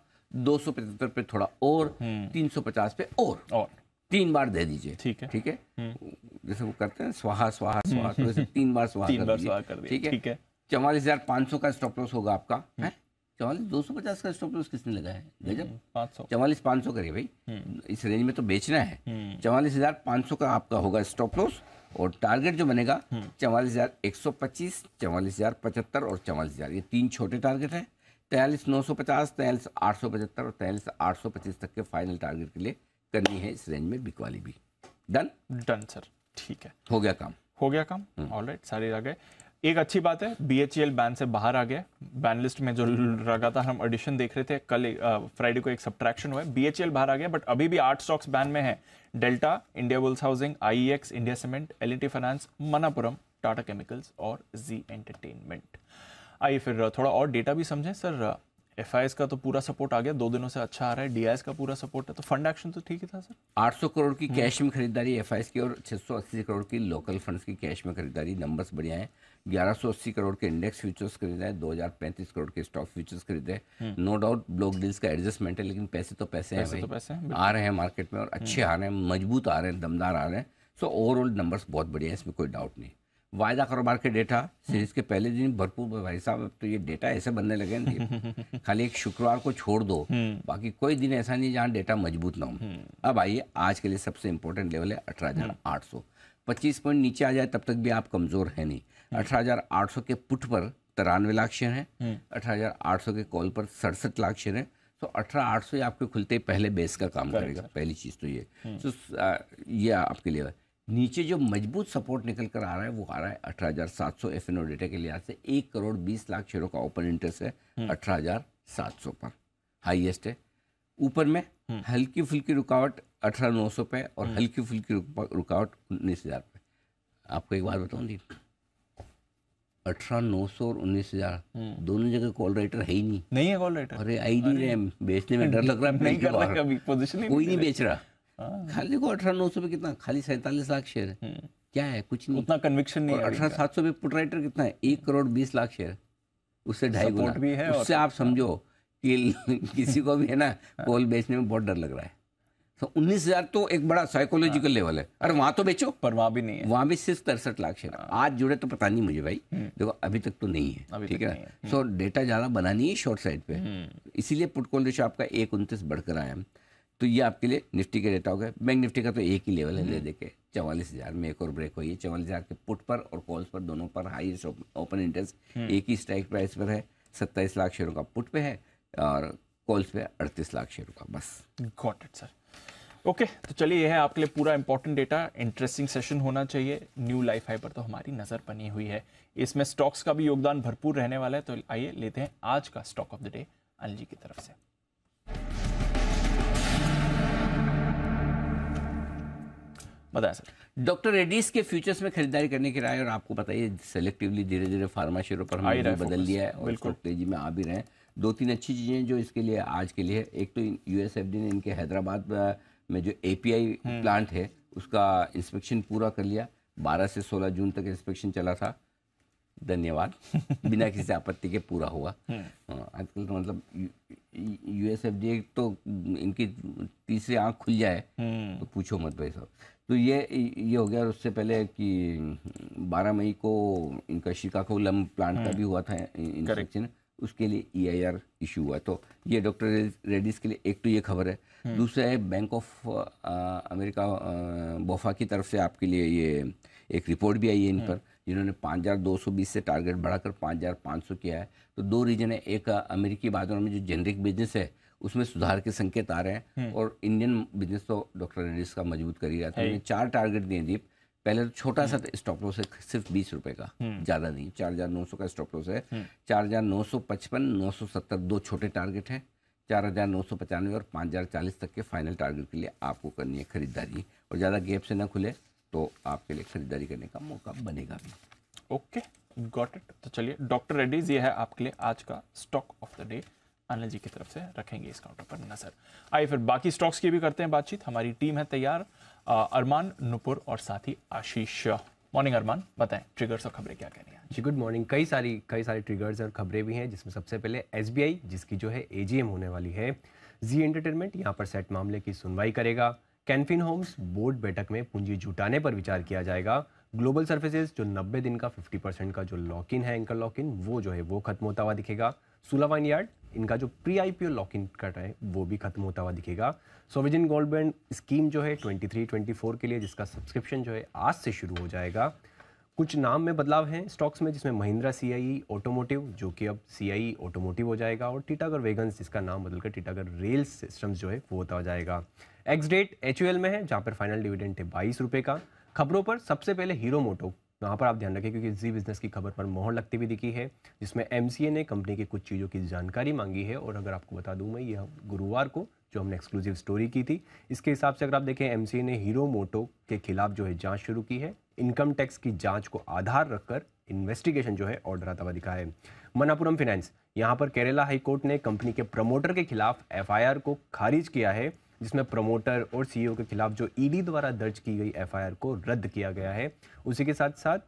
Speaker 1: दो सौ पचहत्तर पे थोड़ा और तीन सौ पचास पे और तीन बार दे दीजिए ठीक है ठीक है जैसे वो करते हैं स्वाहा स्वाहा स्वाहा तो तीन बार स्वाहा कर दीजिए ठीक है चौवालीस हजार पांच सौ का स्टॉप लॉस होगा आपका है चौवालीस दो सौ पचास का स्टॉप लॉस किसने लगा है गजब पाँच सौ चौवालीस पाँच सौ करिए भाई हम्म। इस रेंज में तो बेचना है हम्म। चवालीस हज़ार पाँच सौ का आपका होगा स्टॉप लॉस और टारगेट जो बनेगा हम्म। चवालीस हज़ार एक सौ पच्चीस चवालीस हज़ार पचहत्तर और चवालीस हज़ार ये तीन छोटे टारगेट हैं तैंतालीस नौ सौ पचास तैंतालीस आठ सौ पचहत्तर और तैंतालीस आठ सौ पच्चीस तक के फाइनल टारगेट के लिए करनी है इस रेंज में बिकवाली भी डन डन सर ठीक है हो गया काम हो गया
Speaker 2: काम ऑल राइट सारे आ गए एक अच्छी बात है बी बैन से बाहर आ गया बैन लिस्ट में जो लगातार हम एडिशन देख रहे थे कल फ्राइडे को एक सब्ट्रैक्शन हुआ बी एच बाहर आ गया बट अभी भी आठ स्टॉक्स बैन में है डेल्टा इंडिया वुल्स हाउसिंग आई India cement L finance Manappuram Tata chemicals और जी एंटरटेनमेंट आइए फिर थोड़ा और डेटा भी समझें सर एफ का तो पूरा सपोर्ट आ गया दो दिनों से अच्छा आ रहा है डी का पूरा सपोर्ट है तो फंड एक्शन तो ठीक ही था सर
Speaker 1: 800 करोड़ की कैश हम्म। में खरीदारी एफ की और 680 करोड़ की लोकल फंड्स की कैश में खरीदारी नंबर्स बढ़िया हैं 1180 करोड़ के इंडेक्स फ्यूचर्स खरीदे हैं दो करोड़ के स्टॉक फ्यूचर्स खरीदे नो डाउट ब्लॉक डील्स का एडजस्टमेंट है लेकिन पैसे तो पैसे, पैसे हैं तो पैसे हैं आ रहे हैं मार्केट में और हम्म। अच्छे आ रहे हैं मजबूत आ रहे हैं दमदार आ रहे हैं सो ओवरऑल नंबर्स बहुत बढ़िया है इसमें कोई डाउट नहीं वायदा कारोबार के डेटा सीरीज के पहले दिन भरपूर भाई साहब अब तो ये डेटा ऐसे बनने लगे हैं खाली एक शुक्रवार को छोड़ दो हम्म। बाकी कोई दिन ऐसा नहीं जहाँ डेटा मजबूत ना हो हम्म। अब आइए आज के लिए सबसे इंपॉर्टेंट लेवल है अठारह हज़ार आठ सौ पच्चीस पॉइंट नीचे आ जाए तब तक भी आप कमज़ोर है नहीं अठारह के पुट पर तिरानवे लाख शेयर हैं हम्म। अठारह के कॉल पर सड़सठ लाख शेयर हैं तो अठारह आठ सौ आपके खुलते पहले बेस का काम करेगा पहली चीज़ तो ये हम्म। तो ये आपके लिए नीचे जो मजबूत सपोर्ट निकल कर आ रहा है वो आ रहा है अठारह हज़ार सात सौ एफ डेटा के लिहाज से एक करोड़ बीस लाख शेयरों का ओपन इंटरेस्ट है हम्म। अठारह हज़ार सात सौ पर हाईएस्ट है ऊपर में हल्की फुल्की रुकावट अठारह नौ सौ पे और हल्की फुल्की रुकावट उन्नीस हज़ार पे आपको एक बात बताऊँ दी अठारह नौ सौ और उन्नीस हजार हम्म। दोनों जगह कॉल राइटर है ही नहीं नहीं है कॉल राइटर अरे आई नहीं रहे बेचने में डर लग रहा है नहीं कर रहा कभी
Speaker 2: पोजीशन कोई नहीं बेच रहा
Speaker 1: हाँ। खाली को अठारह नौ सौ पे कितना खाली सैंतालीस लाख शेयर है हम्म। क्या है कुछ नहीं उतना कन्विक्शन नहीं अठारह सात सौ पे पुट राइटर कितना है एक करोड़ बीस लाख शेयर उससे ढाई गुना भी है उससे आप हाँ। समझो कि किसी को भी है ना कॉल हाँ। बेचने में बहुत डर लग रहा है तो उन्नीस हजार तो एक बड़ा साइकोलॉजिकल हाँ। लेवल है अरे वहां तो बेचो पर वहां भी नहीं है वहां भी सिर्फ तिरसठ लाख शेयर हाँ। आज जुड़े तो पता नहीं मुझे भाई हम्म। देखो अभी तक तो नहीं है ठीक है सो डेटा हम्म। ज्यादा बनानी है शॉर्ट साइड पे हम्म। इसीलिए पुटकोल रेशो आपका एक उन्तीस बढ़कर आया तो ये आपके लिए निफ्टी के डेटा हो गए बैंक निफ्टी का तो एक ही लेवल है ले देखे चवालीस हज़ार में एक और ब्रेक हुई है चवालीस हज़ार के पुट पर और कॉल्स पर दोनों पर हाईएस्ट ओपन इंटरेस्ट एक ही स्ट्राइक प्राइस पर है सत्ताईस लाख शेयरों का पुट पे है और कॉल्स पे अड़तीस लाख शेयरों का बस got it sir
Speaker 2: okay okay, तो चलिए यह है आपके लिए पूरा इंपॉर्टेंट डेटा इंटरेस्टिंग सेशन होना चाहिए न्यू लाइफ हाई पर तो हमारी नज़र बनी हुई है इसमें स्टॉक्स का भी योगदान भरपूर रहने वाला है तो आइए लेते हैं आज का
Speaker 1: stock of the day Anil ji की तरफ से बताया सर डॉक्टर रेड्डीज के फ्यूचर्स में खरीदारी करने की राय और आपको बताइए सेलेक्टिवली धीरे धीरे फार्मा शेयरों पर हमने बदल दिया है और तेजी में आ भी रहे हैं दो तीन अच्छी चीज़ें जो इसके लिए आज के लिए एक तो यूएसएफडी ने इनके हैदराबाद में जो एपीआई प्लांट हम्म। है उसका इंस्पेक्शन पूरा कर लिया 12 से 16 जून तक इंस्पेक्शन चला था धन्यवाद बिना किसी आपत्ति के पूरा हुआ हम्म। हाँ, आजकल तो मतलब यूएसएफडीए तो इनकी तीसरी आंख खुल जाए हम्म। तो पूछो मत भाई साहब तो ये ये हो गया और उससे पहले कि 12 मई को इनका शिकागो लम प्लांट का भी हुआ था इंस्पेक्शन उसके लिए ई आई आर इशू हुआ तो ये डॉक्टर रेडिस के लिए एक तो ये खबर है हम्म। दूसरा है बैंक ऑफ अमेरिका बोफा की तरफ से आपके लिए ये एक रिपोर्ट भी आई है इन हम्म। पर जिन्होंने 5,220 से टारगेट बढ़ाकर 5,500 किया है तो दो रीजन है एक अमेरिकी बाजारों में जो जेनरिक बिजनेस है उसमें सुधार के संकेत आ रहे हैं हम्म। और इंडियन बिजनेस तो डॉक्टर रेडिस का मजबूत करेगा तो उन्होंने चार टारगेट दिए दीप पहले तो छोटा सा स्टॉप हम्म। लॉस है सिर्फ बीस रुपए का हम्म। ज्यादा नहीं चार हजार नौ सौ का स्टॉप लॉस है हम्म। चार हजार नौ सौ पचपन नौ सौ सत्तर दो छोटे टारगेट है चार हजार नौ सौ पचानवे और पाँच हजार चालीस तक के फाइनल टारगेट के लिए आपको करनी है खरीदारी और ज़्यादा गैप से ना खुले तो आपके लिए खरीदारी करने का मौका बनेगा
Speaker 2: भी ओके गॉट इट तो चलिए डॉक्टर रेड्डीज ये है आपके लिए आज का stock of the day Anil ji की तरफ से रखेंगे इस काउंटर पर नजर आइए फिर बाकी स्टॉक्स की भी करते हैं बातचीत हमारी टीम है तैयार अरमान नुपुर और साथ ही आशीष मॉर्निंग अरमान बताएं
Speaker 3: ट्रिगर्स और खबरें क्या कहनी है जी गुड मॉर्निंग कई सारी कई सारी ट्रिगर्स और खबरें भी हैं जिसमें सबसे पहले एस जिसकी जो है ए होने वाली है जी एंटरटेनमेंट यहाँ पर सेट मामले की सुनवाई करेगा कैनफिन होम्स बोर्ड बैठक में पूंजी जुटाने पर विचार किया जाएगा ग्लोबल सर्विसेज जो 90 दिन का 50 परसेंट का जो लॉक इन है एंकर लॉक इन वो जो है वो खत्म होता हुआ दिखेगा सुलावान यार्ड इनका जो pre I P O lock in का है वो भी खत्म होता हुआ दिखेगा सोविजिन गोल्ड बैंड स्कीम जो है 23 24 के लिए जिसका सब्सक्रिप्शन जो है आज से शुरू हो जाएगा कुछ नाम में बदलाव हैं स्टॉक्स में जिसमें महिंद्रा सी आई ऑटोमोटिव जो कि अब सी आई ऑटोमोटिव हो जाएगा और टीटागर वेगन्स जिसका नाम बदलकर टीटागर रेल सिस्टम्स जो है वो होता हो जाएगा एक्स डेट एच में है जहाँ पर फाइनल डिविडेंट है बाईस रुपये का खबरों पर सबसे पहले हीरो मोटो यहाँ पर आप ध्यान रखें क्योंकि जी बिजनेस की खबर पर मोहर लगती हुई दिखी है जिसमें एम ने कंपनी की कुछ चीज़ों की जानकारी मांगी है और अगर आपको बता दूँ मैं यह गुरुवार को जो हमने एक्सक्लूसिव स्टोरी की थी इसके हिसाब से अगर आप देखें एम ने हीरो मोटो के खिलाफ जो है जाँच शुरू की है इनकम टैक्स की जाँच को आधार रखकर इन्वेस्टिगेशन जो है ऑर्डर आता हुआ दिखा है मनापुरम फाइनेंस यहाँ पर केरला हाईकोर्ट ने कंपनी के प्रमोटर के खिलाफ एफआईआर को खारिज किया है जिसमें प्रमोटर और सीईओ e के खिलाफ जो ईडी e द्वारा दर्ज की गई एफआईआर को रद्द किया गया है उसी के साथ साथ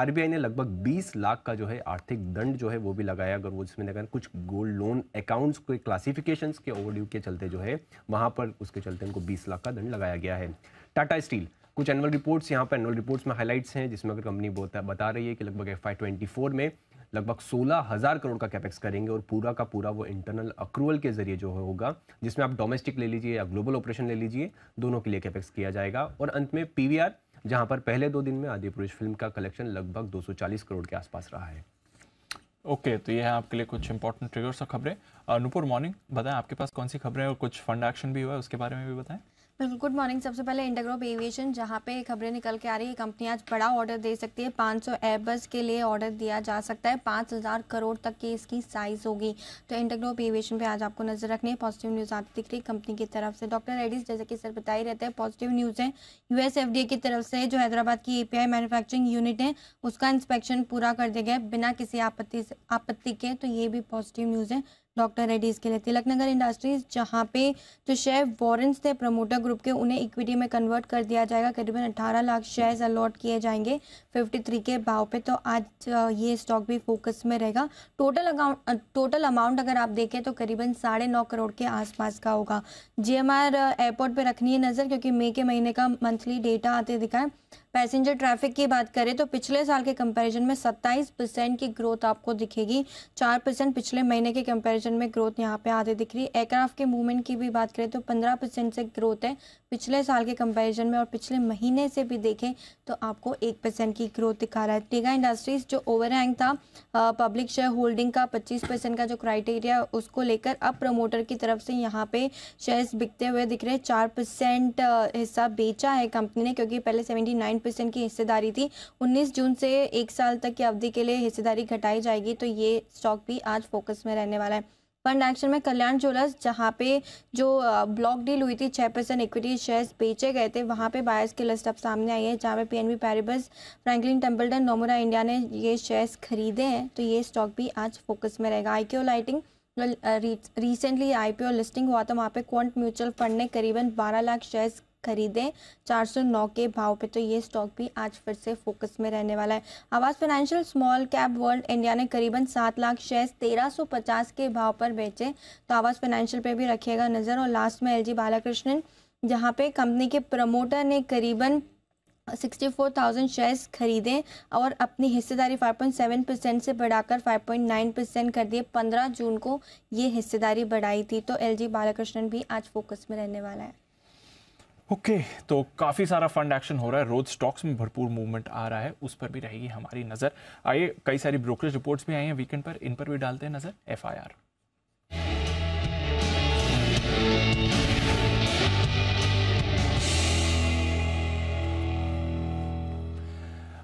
Speaker 3: आरबीआई ने लगभग 20 लाख का जो है आर्थिक दंड जो है वो भी लगाया अगर वो जिसमें लगा कुछ गोल्ड लोन अकाउंट्स के क्लासिफिकेशंस के ओवरड्यू के चलते जो है वहाँ पर उसके चलते उनको 20 लाख का दंड लगाया गया है टाटा स्टील कुछ एनुअल रिपोर्ट्स यहाँ पर एनुअल रिपोर्ट्स में हाईलाइट्स हैं जिसमें अगर कंपनी बता रही है कि लगभग एफ आई में लगभग सोलह हज़ार करोड़ का कैपेक्स करेंगे और पूरा का पूरा वो इंटरनल अक्रूवल के जरिए जो होगा जिसमें आप डोमेस्टिक ले लीजिए या ग्लोबल ऑपरेशन ले लीजिए दोनों के लिए कैपेक्स किया जाएगा और अंत में पी जहां पर पहले दो दिन में आदि पुरुष फिल्म का कलेक्शन लगभग 240 करोड़ के आसपास रहा है
Speaker 2: ओके okay, तो ये है आपके लिए कुछ इंपॉर्टेंट ट्रिगर्स और खबरें नुपुर मॉर्निंग बताएं आपके पास कौन सी खबरें और कुछ फंड एक्शन भी हुआ है उसके बारे में भी बताएं
Speaker 4: बिल्कुल गुड मॉर्निंग सबसे पहले इंटरग्रोप एविएशन जहाँ पे खबरें निकल के आ रही है कंपनी आज बड़ा ऑर्डर दे सकती है 500 एयरबस के लिए ऑर्डर दिया जा सकता है 5000 करोड़ तक की इसकी साइज होगी तो इंटरग्रोप एविएशन पे आज आपको नजर रखनी है पॉजिटिव न्यूज़ आती दिख रही कंपनी की तरफ से डॉक्टर रेडिस जैसे कि सर बताई रहते हैं पॉजिटिव न्यूज़ है यूएस एफ की तरफ से जो हैदराबाद की ए मैन्युफैक्चरिंग यूनिट है उसका इंस्पेक्शन पूरा कर दिया गया बिना किसी आपत्ति आपत्ति के तो ये भी पॉजिटिव न्यूज़ है डॉक्टर रेड्डीज के लिए तिलक नगर इंडस्ट्रीज जहाँ पे जो शेयर वॉरेंस थे प्रमोटर ग्रुप के उन्हें इक्विटी में कन्वर्ट कर दिया जाएगा करीबन 18 लाख शेयर्स अलॉट किए जाएंगे 53 के भाव पे तो आज ये स्टॉक भी फोकस में रहेगा टोटल अकाउंट टोटल अमाउंट अगर आप देखें तो करीबन साढ़े नौ करोड़ के आसपास का होगा जी एयरपोर्ट पर रखनी है नज़र क्योंकि मई के महीने का मंथली डेटा आते दिखाए पैसेंजर ट्रैफिक की बात करें तो पिछले साल के कंपैरिजन में 27 परसेंट की ग्रोथ आपको दिखेगी 4 परसेंट पिछले महीने के कंपैरिजन में ग्रोथ यहाँ पे आधे दिख रही है एयरक्राफ्ट के मूवमेंट की भी बात करें तो 15 परसेंट से ग्रोथ है पिछले साल के कंपैरिजन में और पिछले महीने से भी देखें तो आपको एक परसेंट की ग्रोथ दिखा रहा है टेगा इंडस्ट्रीज जो ओवरहैंग था पब्लिक शेयर होल्डिंग का पच्चीस परसेंट का जो क्राइटेरिया उसको लेकर अब प्रमोटर की तरफ से यहाँ पे शेयर्स बिकते हुए दिख रहे हैं चार परसेंट हिस्सा बेचा है कंपनी ने क्योंकि पहले सेवेंटी नाइन परसेंट की हिस्सेदारी थी 19 जून से एक साल तक की अवधि के लिए हिस्सेदारी घटाई जाएगी तो ये स्टॉक भी आज फोकस में रहने वाला है फंड एक्शन में कल्याण ज्वेलर्स जहाँ पे जो ब्लॉक डील हुई थी छः परसेंट इक्विटी शेयर्स बेचे गए थे वहाँ पे बायर्स की लिस्ट अब सामने आई है जहाँ पे PNB Paribas Franklin Templeton Nomura India ने ये शेयर्स खरीदे हैं तो ये स्टॉक भी आज फोकस में रहेगा आई लाइटिंग रिसेंटली आई लिस्टिंग हुआ था तो वहाँ पर क्वांट म्यूचुअल फंड ने करीबन बारह लाख शेयर्स खरीदें 409 के भाव पे तो ये स्टॉक भी आज फिर से फोकस में रहने वाला है आवाज financial small cap world India ने करीबन सात लाख शेयर्स 1350 के भाव पर बेचे तो आवाज फाइनेंशियल पे भी रखिएगा नज़र और लास्ट में एल बालाकृष्णन जहाँ पे कंपनी के प्रमोटर ने करीबन 64,000 शेयर्स खरीदे और अपनी हिस्सेदारी 5.7 परसेंट से बढ़ाकर 5.9 परसेंट कर दिए 15 जून को ये हिस्सेदारी बढ़ाई थी तो एलजी बालाकृष्णन भी आज फोकस में रहने वाला है
Speaker 2: ओके okay, तो काफ़ी सारा फंड एक्शन हो रहा है रोज स्टॉक्स में भरपूर मूवमेंट आ रहा है उस पर भी रहेगी हमारी नज़र आइए कई सारी ब्रोकरेज रिपोर्ट्स भी आई हैं वीकेंड पर इन पर भी डालते हैं नज़र एफआईआर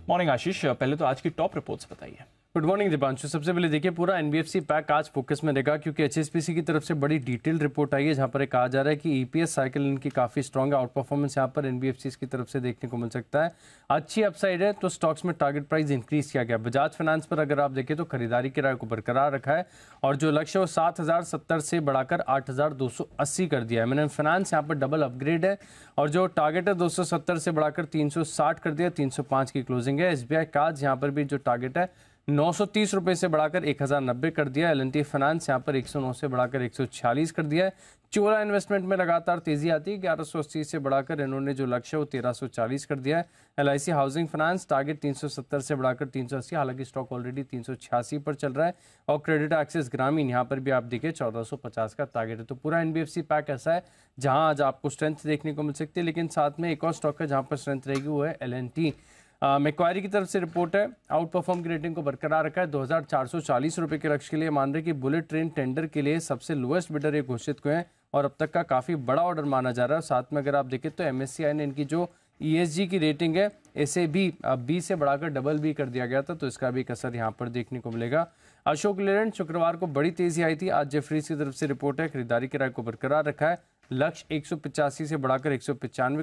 Speaker 5: मॉर्निंग आशीष पहले तो आज की टॉप रिपोर्ट्स बताइए गुड मॉर्निंग दीपांशु सबसे पहले देखिए पूरा एनबीएफसी पैक आज फोकस में रहेगा क्योंकि एचएसपीसी की तरफ से बड़ी डिटेल रिपोर्ट आई है जहां पर कहा जा रहा है कि ईपीएस e साइकिल इनकी काफ़ी स्ट्रॉग है आउट परफॉर्मेंस यहां पर एनबीएफसी की तरफ से देखने को मिल सकता है अच्छी अपसाइड है तो स्टॉक्स में टारगेट प्राइस इंक्रीज किया गया बजाज फाइनेंस पर अगर आप देखें तो खरीदारी किराए को बरकरार रखा है और जो लक्ष्य है वो सात से बढ़ाकर आठ कर दिया है मैंने फाइनेंस यहाँ पर डबल अपग्रेड है और जो टारगेट है दो से बढ़ाकर तीन कर दिया तीन की क्लोजिंग है एस आज यहाँ पर भी जो टारगेट है 930 रुपए से बढ़ाकर 1090 कर दिया एल एन टी फाइनेंस यहाँ पर 109 से बढ़ाकर 146 कर दिया है चोला इन्वेस्टमेंट में लगातार तेजी आती है ग्यारह से बढ़ाकर इन्होंने जो लक्ष्य है वो 1340 कर दिया है एल हाउसिंग फाइनेंस टारगेट 370 से बढ़ाकर 380 हालांकि स्टॉक ऑलरेडी 386 पर चल रहा है और क्रेडिट एक्सेस ग्रामीण यहाँ पर भी आप देखिए चौदह का टारगेट है तो पूरा एन पैक ऐसा है जहाँ आज आपको स्ट्रेंथ देखने को मिल सकती है लेकिन साथ में एक और स्टॉक है जहाँ पर स्ट्रेंथ रहेगी वो है एल मेक्वायरी की तरफ से रिपोर्ट है आउट परफॉर्म की रेटिंग को बरकरार रखा है दो रुपए के लक्ष्य के लिए मान रहे कि बुलेट ट्रेन टेंडर के लिए सबसे लोएस्ट बिडर ये घोषित हुए हैं और अब तक का काफ़ी बड़ा ऑर्डर माना जा रहा है साथ में अगर आप देखें तो एम ने इनकी जो ई e की रेटिंग है इसे भी अब बी से बढ़ाकर डबल बी कर दिया गया था तो इसका भी एक असर यहाँ पर देखने को मिलेगा अशोक लेलैंड शुक्रवार को बड़ी तेजी आई थी आज जेफरीज की तरफ से रिपोर्ट है खरीदारी किराए को बरकरार रखा है लक्ष्य एक से बढ़ाकर एक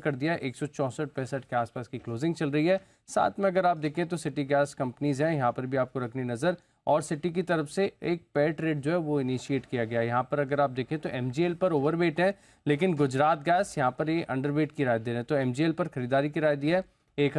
Speaker 5: कर दिया एक पैंसठ के आसपास की क्लोजिंग चल रही है साथ में अगर आप देखें तो सिटी गैस कंपनीज हैं यहाँ पर भी आपको रखनी नज़र और सिटी की तरफ से एक पेट रेट जो है वो इनिशिएट किया गया यहाँ पर अगर आप देखें तो एम पर ओवरवेट है लेकिन गुजरात गैस यहाँ पर ये अंडरवेट की राय दे रहे हैं तो एम पर खरीदारी की राय दी है एक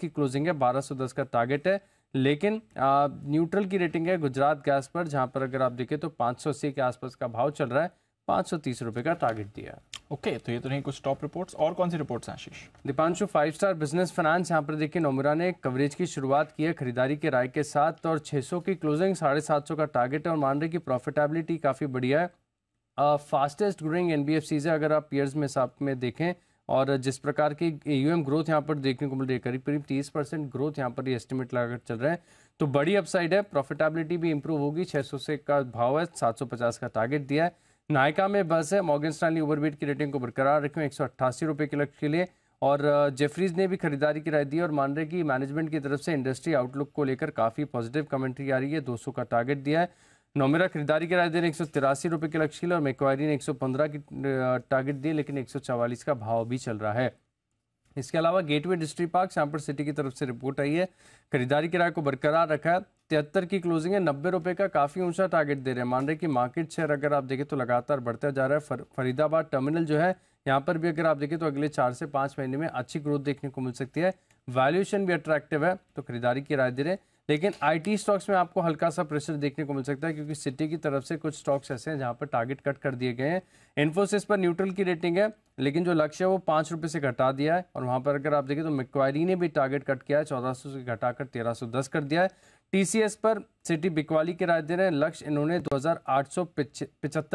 Speaker 5: की क्लोजिंग है बारह का टारगेट है लेकिन न्यूट्रल की रेटिंग है गुजरात गैस पर जहाँ पर अगर आप देखें तो पाँच के आसपास का भाव चल रहा है पाँच सौ तीस रुपये का टारगेट दिया ओके okay, तो ये तो नहीं कुछ टॉप रिपोर्ट्स और कौन सी रिपोर्ट्स हैं Ashish Deepanshu five star business finance यहाँ पर देखिए नोमरा ने कवरेज की शुरुआत की है खरीदारी के राय के साथ और 600 की क्लोजिंग साढ़े सात का टारगेट है और मान रहे कि प्रॉफिटेबिलिटी काफ़ी बढ़िया है fastest growing N B F Cs है अगर आप पेयर्स में हिसाब में देखें और जिस प्रकार की ए ग्रोथ यहाँ पर देखने को मिल रही है करीब करीब तीस परसेंट ग्रोथ यहाँ पर एस्टिमेट लगाकर चल रहे हैं तो बड़ी अपसाइड है प्रॉफिटेबिलिटी भी इंप्रूव होगी 600 से का भाव है 750 का टारगेट दिया है नायका में बस है मॉर्गन स्टानी ने ओवरबीट की रेटिंग को बरकरार रखें एक सौ अट्ठासी रुपये के लिए और जेफरीज ने भी खरीदारी की राय दी और मान रहे कि मैनेजमेंट की तरफ से इंडस्ट्री आउटलुक को लेकर काफ़ी पॉजिटिव कमेंट्री आ रही है 200 का टारगेट दिया है नोमेरा खरीदारी की राय दे रहे एक सौ तिरासी रुपये के लक्ष्य और मेकवायरी ने एक की टारगेट दिए लेकिन एक का भाव भी चल रहा है इसके अलावा gateway distripark Shyampur city की तरफ से रिपोर्ट आई है खरीदारी किराए को बरकरार रखा है तिहत्तर की क्लोजिंग है नब्बे रुपये का काफ़ी ऊंचा टारगेट दे रहे हैं मान रहे कि मार्केट शेयर अगर आप देखें तो लगातार बढ़ता जा रहा है फर, फरीदाबाद टर्मिनल जो है यहाँ पर भी अगर आप देखें तो अगले चार से पाँच महीने में अच्छी ग्रोथ देखने को मिल सकती है वैल्यूशन भी अट्रैक्टिव है तो खरीदारी किराए दे रहे हैं लेकिन आईटी स्टॉक्स में आपको हल्का सा प्रेशर देखने को मिल सकता है क्योंकि सिटी की तरफ से कुछ स्टॉक्स ऐसे हैं जहां पर टारगेट कट कर दिए गए हैं इन्फोसिस पर न्यूट्रल की रेटिंग है लेकिन जो लक्ष्य है वो पाँच रुपये से घटा दिया है और वहां पर अगर आप देखें तो मिक्वायरी ने भी टारगेट कट किया है चौदह सौ से घटाकर तेरह सौ दस कर दिया है टी पर सिटी बिकवाली किराए दे रहे हैं लक्ष्य इन्होंने दो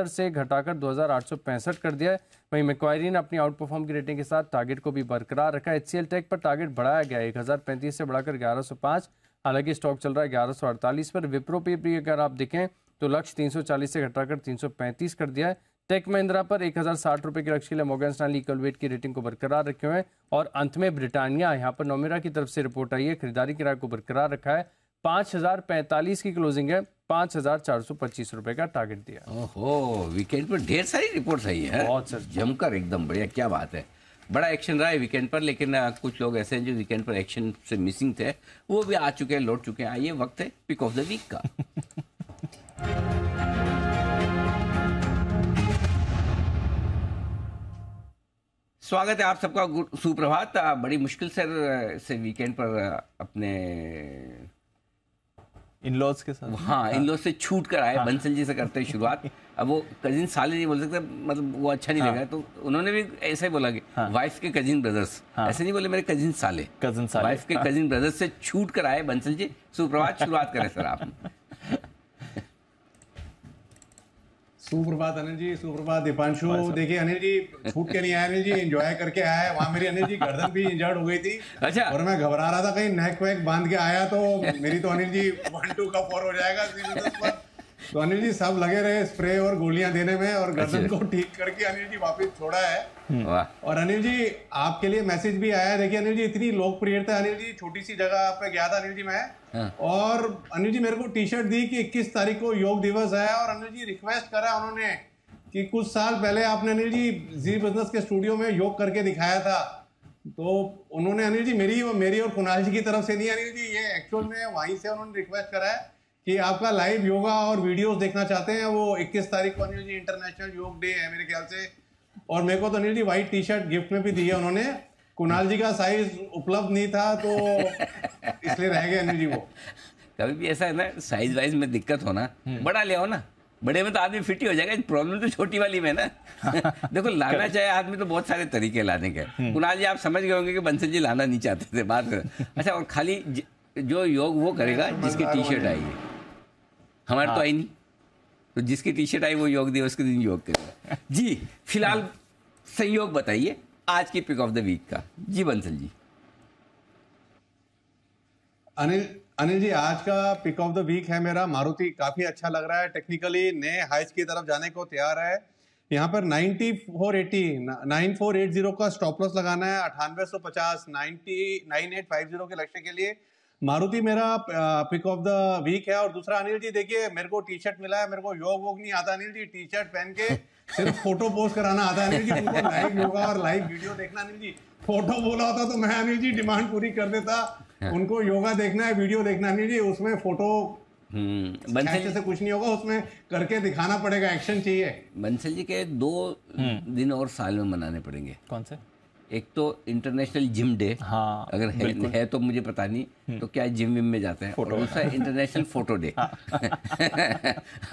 Speaker 5: से घटाकर 2865 कर दिया है वहीं मेक्वायरी ने अपनी आउट परफॉर्म की रेटिंग के साथ टारगेट को भी बरकरार रखा है एच टेक पर टारगेट बढ़ाया गया एक से बढ़ाकर ग्यारह हालांकि स्टॉक चल रहा है ग्यारह पर विप्रो पे भी अगर आप देखें तो लक्ष्य 340 से घटाकर 335 कर दिया है टेक महिंद्रा पर एक हज़ार साठ रुपए की रक्षी मोगन स्टाली इक्वलवेट की रेटिंग को बरकरार रखे हुए हैं और अंत में ब्रिटानिया यहाँ पर नोमेरा की तरफ से रिपोर्ट आई है खरीदारी किराए को बरकरार रखा है पांच हज़ार पैंतालीस की क्लोजिंग है पांच हज़ार चार सौ पच्चीस रुपए का टारगेट दिया
Speaker 1: ओहो वीकेंड पर ढेर सारी रिपोर्ट आई है बहुत सर जमकर एकदम बढ़िया क्या बात है बड़ा एक्शन रहा है वीकेंड पर लेकिन कुछ लोग ऐसे हैं जो वीकेंड पर एक्शन से मिसिंग थे वो भी आ चुके हैं लौट चुके हैं आइए वक्त है पिक ऑफ द वीक का स्वागत है आप सबका सुप्रभात बड़ी मुश्किल से से वीकेंड पर अपने इन लॉज के साथ हाँ इन हाँ। लॉज से छूट कर आए हाँ। बंसल जी से करते हैं शुरुआत अब वो कजिन साले नहीं बोल सकते मतलब वो अच्छा नहीं हाँ। लगा तो उन्होंने भी ऐसा ही बोला कि वाइफ के कजिन ब्रदर्स ऐसे नहीं बोले मेरे कजिन साले कजिन साले वाइफ के कजिन ब्रदर्स से छूट कर आए बंसल जी सुप्रभात शुरुआत करें सर आप
Speaker 6: सुप्रभात अनिल जी सुप्रभात दीपांशु देखिए अनिल जी छूट के नहीं आया अनिल जी एंजॉय करके आया वहां वहाँ मेरी अनिल जी गर्दन भी इंजर्ड हो गई थी अच्छा और मैं घबरा रहा था कहीं नेक वेक बांध के आया तो मेरी तो अनिल जी वन टू का फोर हो जाएगा तो अनिल जी सब लगे रहे स्प्रे और गोलियां देने में और अच्छा। गर्दन को ठीक करके अनिल जी वापस छोड़ा है हम्म। और अनिल जी आपके लिए मैसेज भी आया है देखिए अनिल जी इतनी लोकप्रियता अनिल जी छोटी सी जगह पे गया था अनिल जी मैं हाँ। और अनिल जी मेरे को टी शर्ट दी कि 21 तारीख को योग दिवस है और अनिल जी रिक्वेस्ट करा उन्होंने कि कुछ साल पहले आपने अनिल जी जी बिजनेस के स्टूडियो में योग करके दिखाया था तो उन्होंने अनिल जी मेरी मेरी और कुनाल जी की तरफ से नहीं अनिल जी ये एक्चुअल में वहीं से उन्होंने रिक्वेस्ट करा है कि आपका लाइव योगा और वीडियोस देखना चाहते हैं वो 21 तारीख को अनिल जी इंटरनेशनल योग डे है मेरे ख्याल से और मेरे को तो Anil ji white T shirt gift में भी दी है उन्होंने कुणाल जी का साइज उपलब्ध नहीं था तो इसलिए रह गए अनिल जी वो
Speaker 1: कभी भी ऐसा है ना साइज वाइज में दिक्कत होना हम्म। बड़ा ले आओ ना बड़े में तो आदमी फिट ही हो जाएगा प्रॉब्लम तो छोटी वाली में ना देखो लाना चाहे आदमी तो बहुत सारे तरीके लाने के हम्म। कुणाल जी आप समझ गए होंगे कि बंसल जी लाना नहीं चाहते थे बात कर अच्छा और खाली जो योग वो करेगा जिसकी टी शर्ट आएगी हमारे तो हाँ। आई नहीं तो जिसकी टी शर्ट आई वो योग दिवस के दिन योग करेगा जी फिलहाल संयोग बताइए आज की
Speaker 6: पिक ऑफ द वीक का जी बंसल जी अनिल अनिल जी आज का पिक ऑफ द वीक है मेरा मारुति काफी अच्छा लग रहा है टेक्निकली नए हाइस की तरफ जाने को तैयार है यहाँ पर 9480 9480 का स्टॉप लॉस लगाना है अठानवे सौ पचास ninety nine eight five zero के लक्ष्य के लिए मारुति मेरा पिक ऑफ द वीक है और दूसरा अनिल जी देखिए मेरे को टी शर्ट मिला है मेरे को योग वोग नहीं आता अनिल जी टी शर्ट पहन के सिर्फ फोटो पोस्ट कराना आता है अनिल जी लाइव योगा और लाइव वीडियो देखना अनिल जी फोटो बोला होता तो मैं अनिल जी डिमांड पूरी कर देता हाँ। उनको योगा देखना है वीडियो देखना अनिल जी उसमें फोटो हम्म, बंसल जी से कुछ नहीं होगा उसमें करके दिखाना
Speaker 1: पड़ेगा एक्शन चाहिए बंसल जी के दो हम्म। दिन और साल में मनाने पड़ेंगे कौन से एक तो इंटरनेशनल जिम डे हाँ अगर है, है तो मुझे पता नहीं हम्म। तो क्या जिम विम में जाते हैं और दूसरा इंटरनेशनल फोटो डे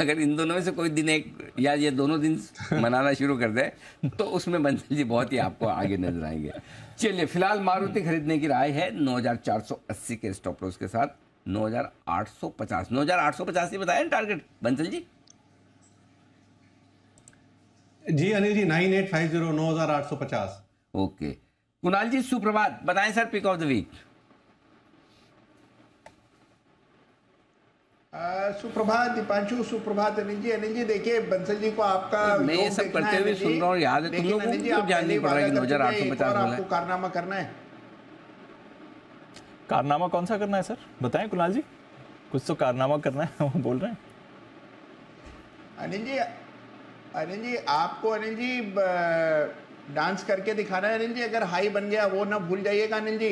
Speaker 1: अगर इन दोनों में से कोई दिन एक या ये दोनों दिन मनाना शुरू कर दे तो उसमें बंसल जी बहुत ही आपको आगे नजर आएंगे चलिए फिलहाल मारुति खरीदने की राय है नौ के स्टॉप लॉस के साथ नौ हजार आठ बताया target Bansal ji ji Anil ji nine eight five zero नौ हजार आठ सौ पचास ओके कुणाल जी सुप्रभात बताएं sir pick of the week
Speaker 7: सुप्रभात दीपांशु सुप्रभात अनिल जी अनिल जी देखिए बंसल जी को आपका मैं ये सब करते हुए सुन रहा हूँ याद है तुम लोगों को जान नहीं पड़ रहा है कि है कारनामा करना है
Speaker 2: कारनामा कौन सा करना है सर बताएं कुणाल जी कुछ तो कारनामा करना है वो बोल रहे हैं
Speaker 7: अनिल जी अनिल जी आपको अनिल जी डांस करके दिखाना है अनिल जी अगर हाई बन गया वो ना भूल जाइएगा अनिल जी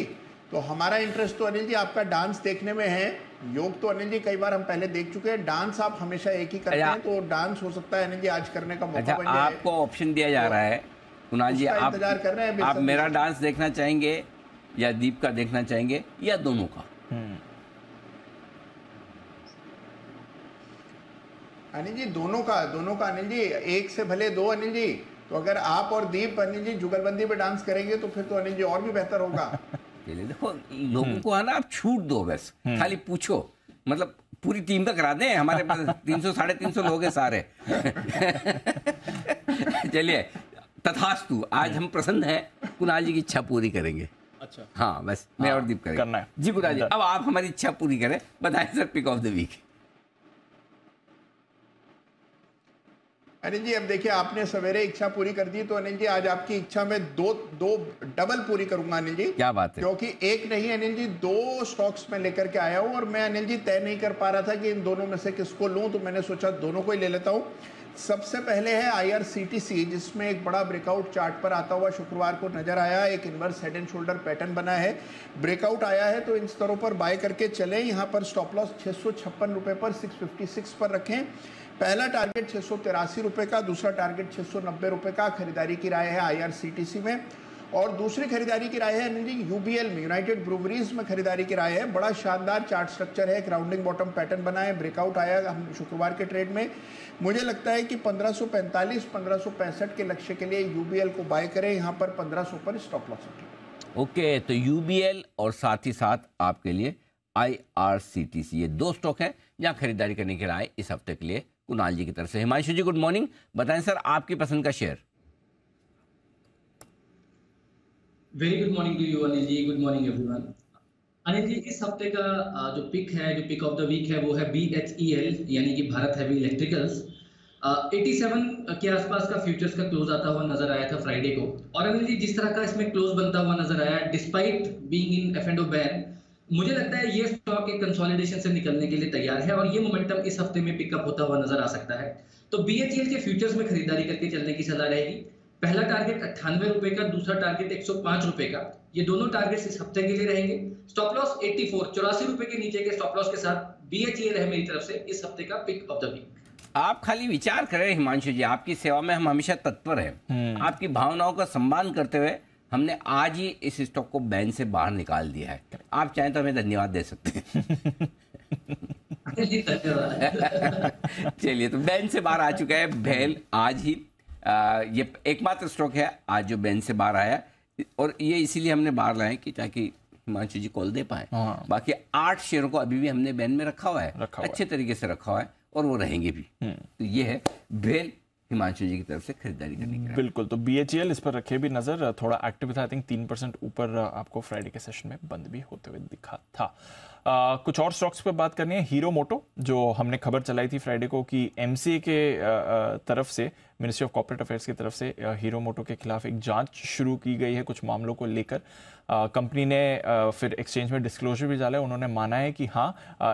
Speaker 7: तो हमारा इंटरेस्ट तो अनिल जी आपका डांस देखने में है योग तो अनिल जी कई बार हम पहले देख चुके हैं डांस आप हमेशा एक ही करते अच्छा। हैं तो डांस हो सकता है अनिल जी आज करने का मौका अच्छा, आपको
Speaker 1: ऑप्शन दिया जा रहा है कुणाल जी आप इंतजार कर रहे हैं आप मेरा डांस देखना चाहेंगे या दीप का देखना चाहेंगे या दोनों का हम्म।
Speaker 7: अनिल जी दोनों का दोनों का अनिल जी एक से भले दो अनिल जी तो अगर आप और दीप अनिल जी जुगलबंदी पे डांस करेंगे तो फिर तो अनिल जी और भी बेहतर होगा
Speaker 1: देखो लोगों को आना आप छूट दो बस हम्म। खाली पूछो मतलब पूरी टीम का करा दें हमारे पास तीन सौ साढ़े तीन सौ लोग हैं सारे चलिए तथास्तु आज हम प्रसन्न हैं कुणाल जी की इच्छा पूरी करेंगे अच्छा हाँ बस मैं हाँ, और दीप करेंगे करना है जी कुणाल जी अब आप हमारी इच्छा पूरी करें बताएं sir pick of the week
Speaker 7: Anil ji अब देखिए आपने सवेरे इच्छा पूरी कर दी तो अनिल जी आज आपकी इच्छा में दो दो डबल पूरी करूंगा अनिल जी क्या बात है क्योंकि एक नहीं अनिल जी दो स्टॉक्स में लेकर के आया हूं और मैं अनिल जी तय नहीं कर पा रहा था कि इन दोनों में से किसको लूं तो मैंने सोचा दोनों को ही ले लेता हूं सबसे पहले है सी जिसमें एक बड़ा ब्रेकआउट चार्ट पर आता हुआ शुक्रवार को नजर आया एक inverse head and shoulder pattern बना है ब्रेकआउट आया है तो इन स्तरों पर बाय करके चले यहाँ पर स्टॉप लॉस छः सौ पर 656 पर रखें पहला टारगेट छः रुपए का दूसरा टारगेट छः रुपए का खरीदारी की राय है आईआरसीटीसी में और दूसरी खरीदारी की राय है यूबीएल में यूनाइटेड ब्रूवरीज में खरीदारी की राय है बड़ा शानदार चार्ट स्ट्रक्चर है एक राउंडिंग बॉटम पैटर्न बना है ब्रेकआउट आया हम शुक्रवार के ट्रेड में मुझे लगता है कि 1545 1565 के लक्ष्य के लिए यूबीएल को बाय करें यहाँ पर 1500 पर स्टॉप लॉस ओके
Speaker 1: ओके तो यूबीएल और साथ ही साथ आपके लिए आई ये दो स्टॉक है जहाँ खरीदारी करने की राय इस हफ्ते के लिए कुणाल जी की तरफ से हिमांशु जी गुड मॉर्निंग बताएं सर आपकी पसंद का share
Speaker 8: very good morning to you
Speaker 1: Anil ji good morning everyone
Speaker 8: Anil ji इस हफ्ते का जो
Speaker 1: पिक है जो पिक ऑफ द वीक है वो है बी एच ई एल यानी कि भारत हैवी इलेक्ट्रिकल्स 87
Speaker 8: के आसपास का फ्यूचर्स का क्लोज आता हुआ नजर आया था फ्राइडे को और अनिल जी जिस तरह का इसमें क्लोज बनता हुआ नजर आया despite being in F and O ban मुझे लगता है ये स्टॉक एक कंसोलिडेशन से निकलने के लिए तैयार है और ये मोमेंटम इस हफ्ते में पिकअप होता हुआ नजर आ सकता है तो बी
Speaker 1: के फ्यूचर्स में खरीदारी करके चलने की सलाह रहेगी पहला टारगेट अट्ठानवे रुपए का दूसरा टारगेट एक रुपए का ये दोनों टारगेट्स इस हफ्ते के लिए रहेंगे स्टॉप लॉस 84 चौरासी रुपए के नीचे के स्टॉप लॉस के साथ बी है मेरी तरफ से इस हफ्ते का पिक ऑफ द वीक आप खाली विचार करें हिमांशु जी आपकी सेवा में हम हमेशा तत्पर हैं हम्म। आपकी भावनाओं का सम्मान करते हुए हमने आज ही इस स्टॉक को बैन से बाहर निकाल दिया है आप चाहें तो हमें धन्यवाद दे सकते हैं चलिए तो बैन से बाहर आ चुका है बैल आज ही आ, ये एकमात्र स्टॉक है आज जो बैन से बाहर आया और ये इसीलिए हमने बाहर लाए कि ताकि हिमांशु जी कॉल दे पाए हाँ। बाकी आठ शेयरों को अभी भी हमने बैन में रखा हुआ है रखा हुआ अच्छे है। तरीके से रखा हुआ है और वो रहेंगे भी हम्म। तो ये है बैल हिमांशु जी की तरफ से खरीदारी करने के बिल्कुल तो बी e इस पर रखे भी नजर थोड़ा एक्टिव था आई
Speaker 2: थिंक तीन परसेंट ऊपर आपको फ्राइडे के सेशन में बंद भी होते हुए दिखा था कुछ और स्टॉक्स पर बात करनी है हीरो मोटो जो हमने खबर चलाई थी फ्राइडे को कि एम के तरफ से मिनिस्ट्री ऑफ कॉपरेट अफेयर्स की तरफ से हीरो मोटो के खिलाफ एक जांच शुरू की गई है कुछ मामलों को लेकर कंपनी ने फिर एक्सचेंज में डिस्क्लोजर भी डाला है उन्होंने माना है कि हाँ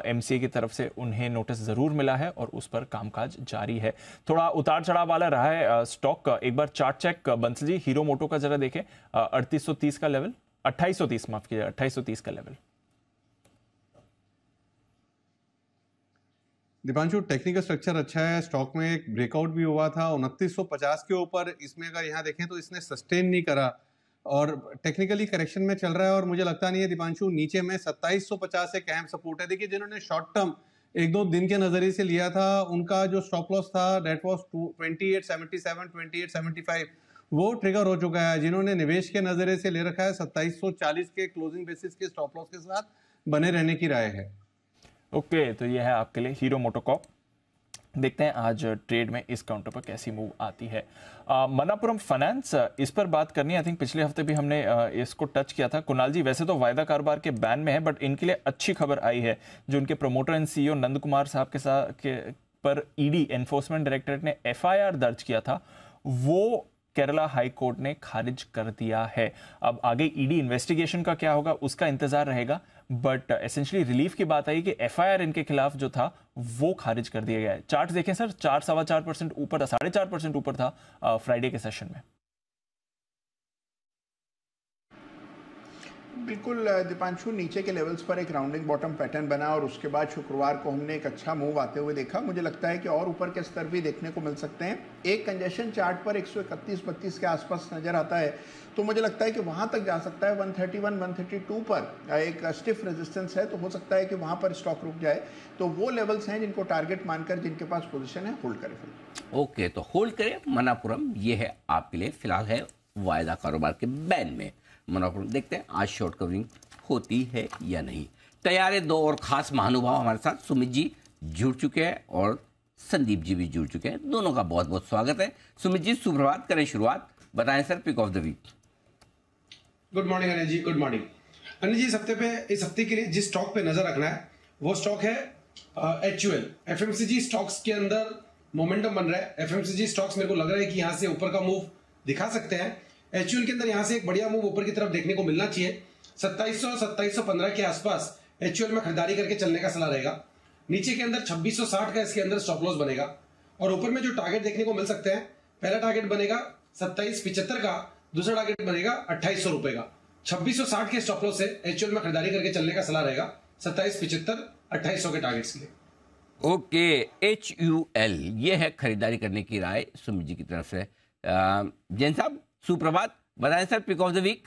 Speaker 2: एम की तरफ से उन्हें नोटिस ज़रूर मिला है और उस पर कामकाज जारी है थोड़ा उतार चढ़ाव वाला रहा है स्टॉक एक बार chart check Bansal ji hero moto का जरा देखें अड़तीस का लेवल अट्ठाईस माफ कीजिए अट्ठाईस का लेवल
Speaker 6: दीपांशु टेक्निकल स्ट्रक्चर अच्छा है स्टॉक में एक ब्रेकआउट भी हुआ था उनतीस के ऊपर इसमें अगर यहाँ देखें तो इसने सस्टेन नहीं करा और टेक्निकली करेक्शन में चल रहा है और मुझे लगता नहीं है दीपांशु नीचे में 2750 एक अहम सपोर्ट है देखिए जिन्होंने शॉर्ट टर्म एक दो दिन के नज़रिए से लिया था उनका जो स्टॉप लॉस था that was twenty eight seventy seven twenty eight seventy five वो ट्रिगर हो चुका है जिन्होंने निवेश के नज़रिए से ले रखा है चालीस के क्लोजिंग बेसिस के स्टॉप लॉस के साथ बने रहने की राय है
Speaker 2: ओके okay, तो ये है आपके लिए हीरो मोटोकॉप देखते हैं आज ट्रेड में इस काउंटर पर कैसी मूव आती है मनापुरम फाइनेंस इस पर बात करनी आई थिंक पिछले हफ्ते भी हमने आ, इसको टच किया था कुणाल जी वैसे तो वायदा कारोबार के बैन में है बट इनके लिए अच्छी खबर आई है जो उनके promoter and CEO Nand Kumar साहब के साथ के पर ईडी एनफोर्समेंट डायरेक्टरेट ने एफआईआर दर्ज किया था वो केरला हाई कोर्ट ने खारिज कर दिया है अब आगे ईडी e इन्वेस्टिगेशन का क्या होगा उसका इंतजार रहेगा बट एसेंशियली रिलीफ की बात आई कि एफआईआर इनके खिलाफ जो था वो खारिज कर दिया गया है चार्ट देखें सर चार सवा चार परसेंट ऊपर था साढ़े चार परसेंट ऊपर था फ्राइडे के सेशन में
Speaker 7: बिल्कुल दीपांशु नीचे के लेवल्स पर एक राउंडिंग बॉटम पैटर्न बना और उसके बाद शुक्रवार को हमने एक अच्छा मूव आते हुए देखा मुझे लगता है कि और ऊपर के स्तर भी देखने को मिल सकते हैं एक कंजेशन चार्ट पर एक 32 के आसपास नज़र आता है तो मुझे लगता है कि वहाँ तक जा सकता है 131 132 पर एक स्टिफ रेजिस्टेंस है तो हो सकता है कि वहाँ पर स्टॉक रुक जाए तो वो लेवल्स हैं जिनको टारगेट मानकर जिनके पास पोजिशन है होल्ड करें
Speaker 1: फिर ओके तो होल्ड करें मनापुरम ये है आपके लिए फिलहाल है वायदा कारोबार के बैन में मोनोक्रोम देखते हैं आज शॉर्ट कवरिंग होती है या नहीं तैयार है दो और ख़ास महानुभाव हमारे साथ सुमित जी जुड़ चुके हैं और संदीप जी भी जुड़ चुके हैं दोनों का बहुत बहुत स्वागत है सुमित जी सुप्रभात करें शुरुआत बताएं sir pick of the week
Speaker 9: good morning Anil ji good morning Anil ji इस हफ्ते पे इस हफ्ते के लिए जिस स्टॉक पे नजर रखना है वो स्टॉक है H U L F M C G stocks के अंदर मोमेंटम बन रहा है F M C G stocks मेरे को लग रहा है कि यहाँ से ऊपर का मूव दिखा सकते हैं एच के अंदर यहाँ से एक बढ़िया मूव ऊपर की तरफ देखने को मिलना चाहिए सत्ताईस सत्ताईस सौ सौ पंद्रह के आसपास एच में खरीदारी करके चलने का सलाह रहेगा नीचे के अंदर छब्बीस का इसके अंदर स्टॉप लॉस बनेगा और ऊपर में जो टारगेट देखने को मिल सकते हैं पहला टारगेट बनेगा सत्ताईस पिचहत्तर का दूसरा टारगेट बनेगा अट्ठाईस सौ रुपए का छब्बीस के स्टॉप लॉस से एच में खरीदारी करके चलने का सलाह रहेगा सत्ताईस पिछहत्तर अट्ठाईस के टारगेट्स के लिए
Speaker 1: ओके एच यू एल ये है खरीदारी करने की राय सुमित जी की तरफ से जैन साहब सुप्रभात बताए sir pick of the week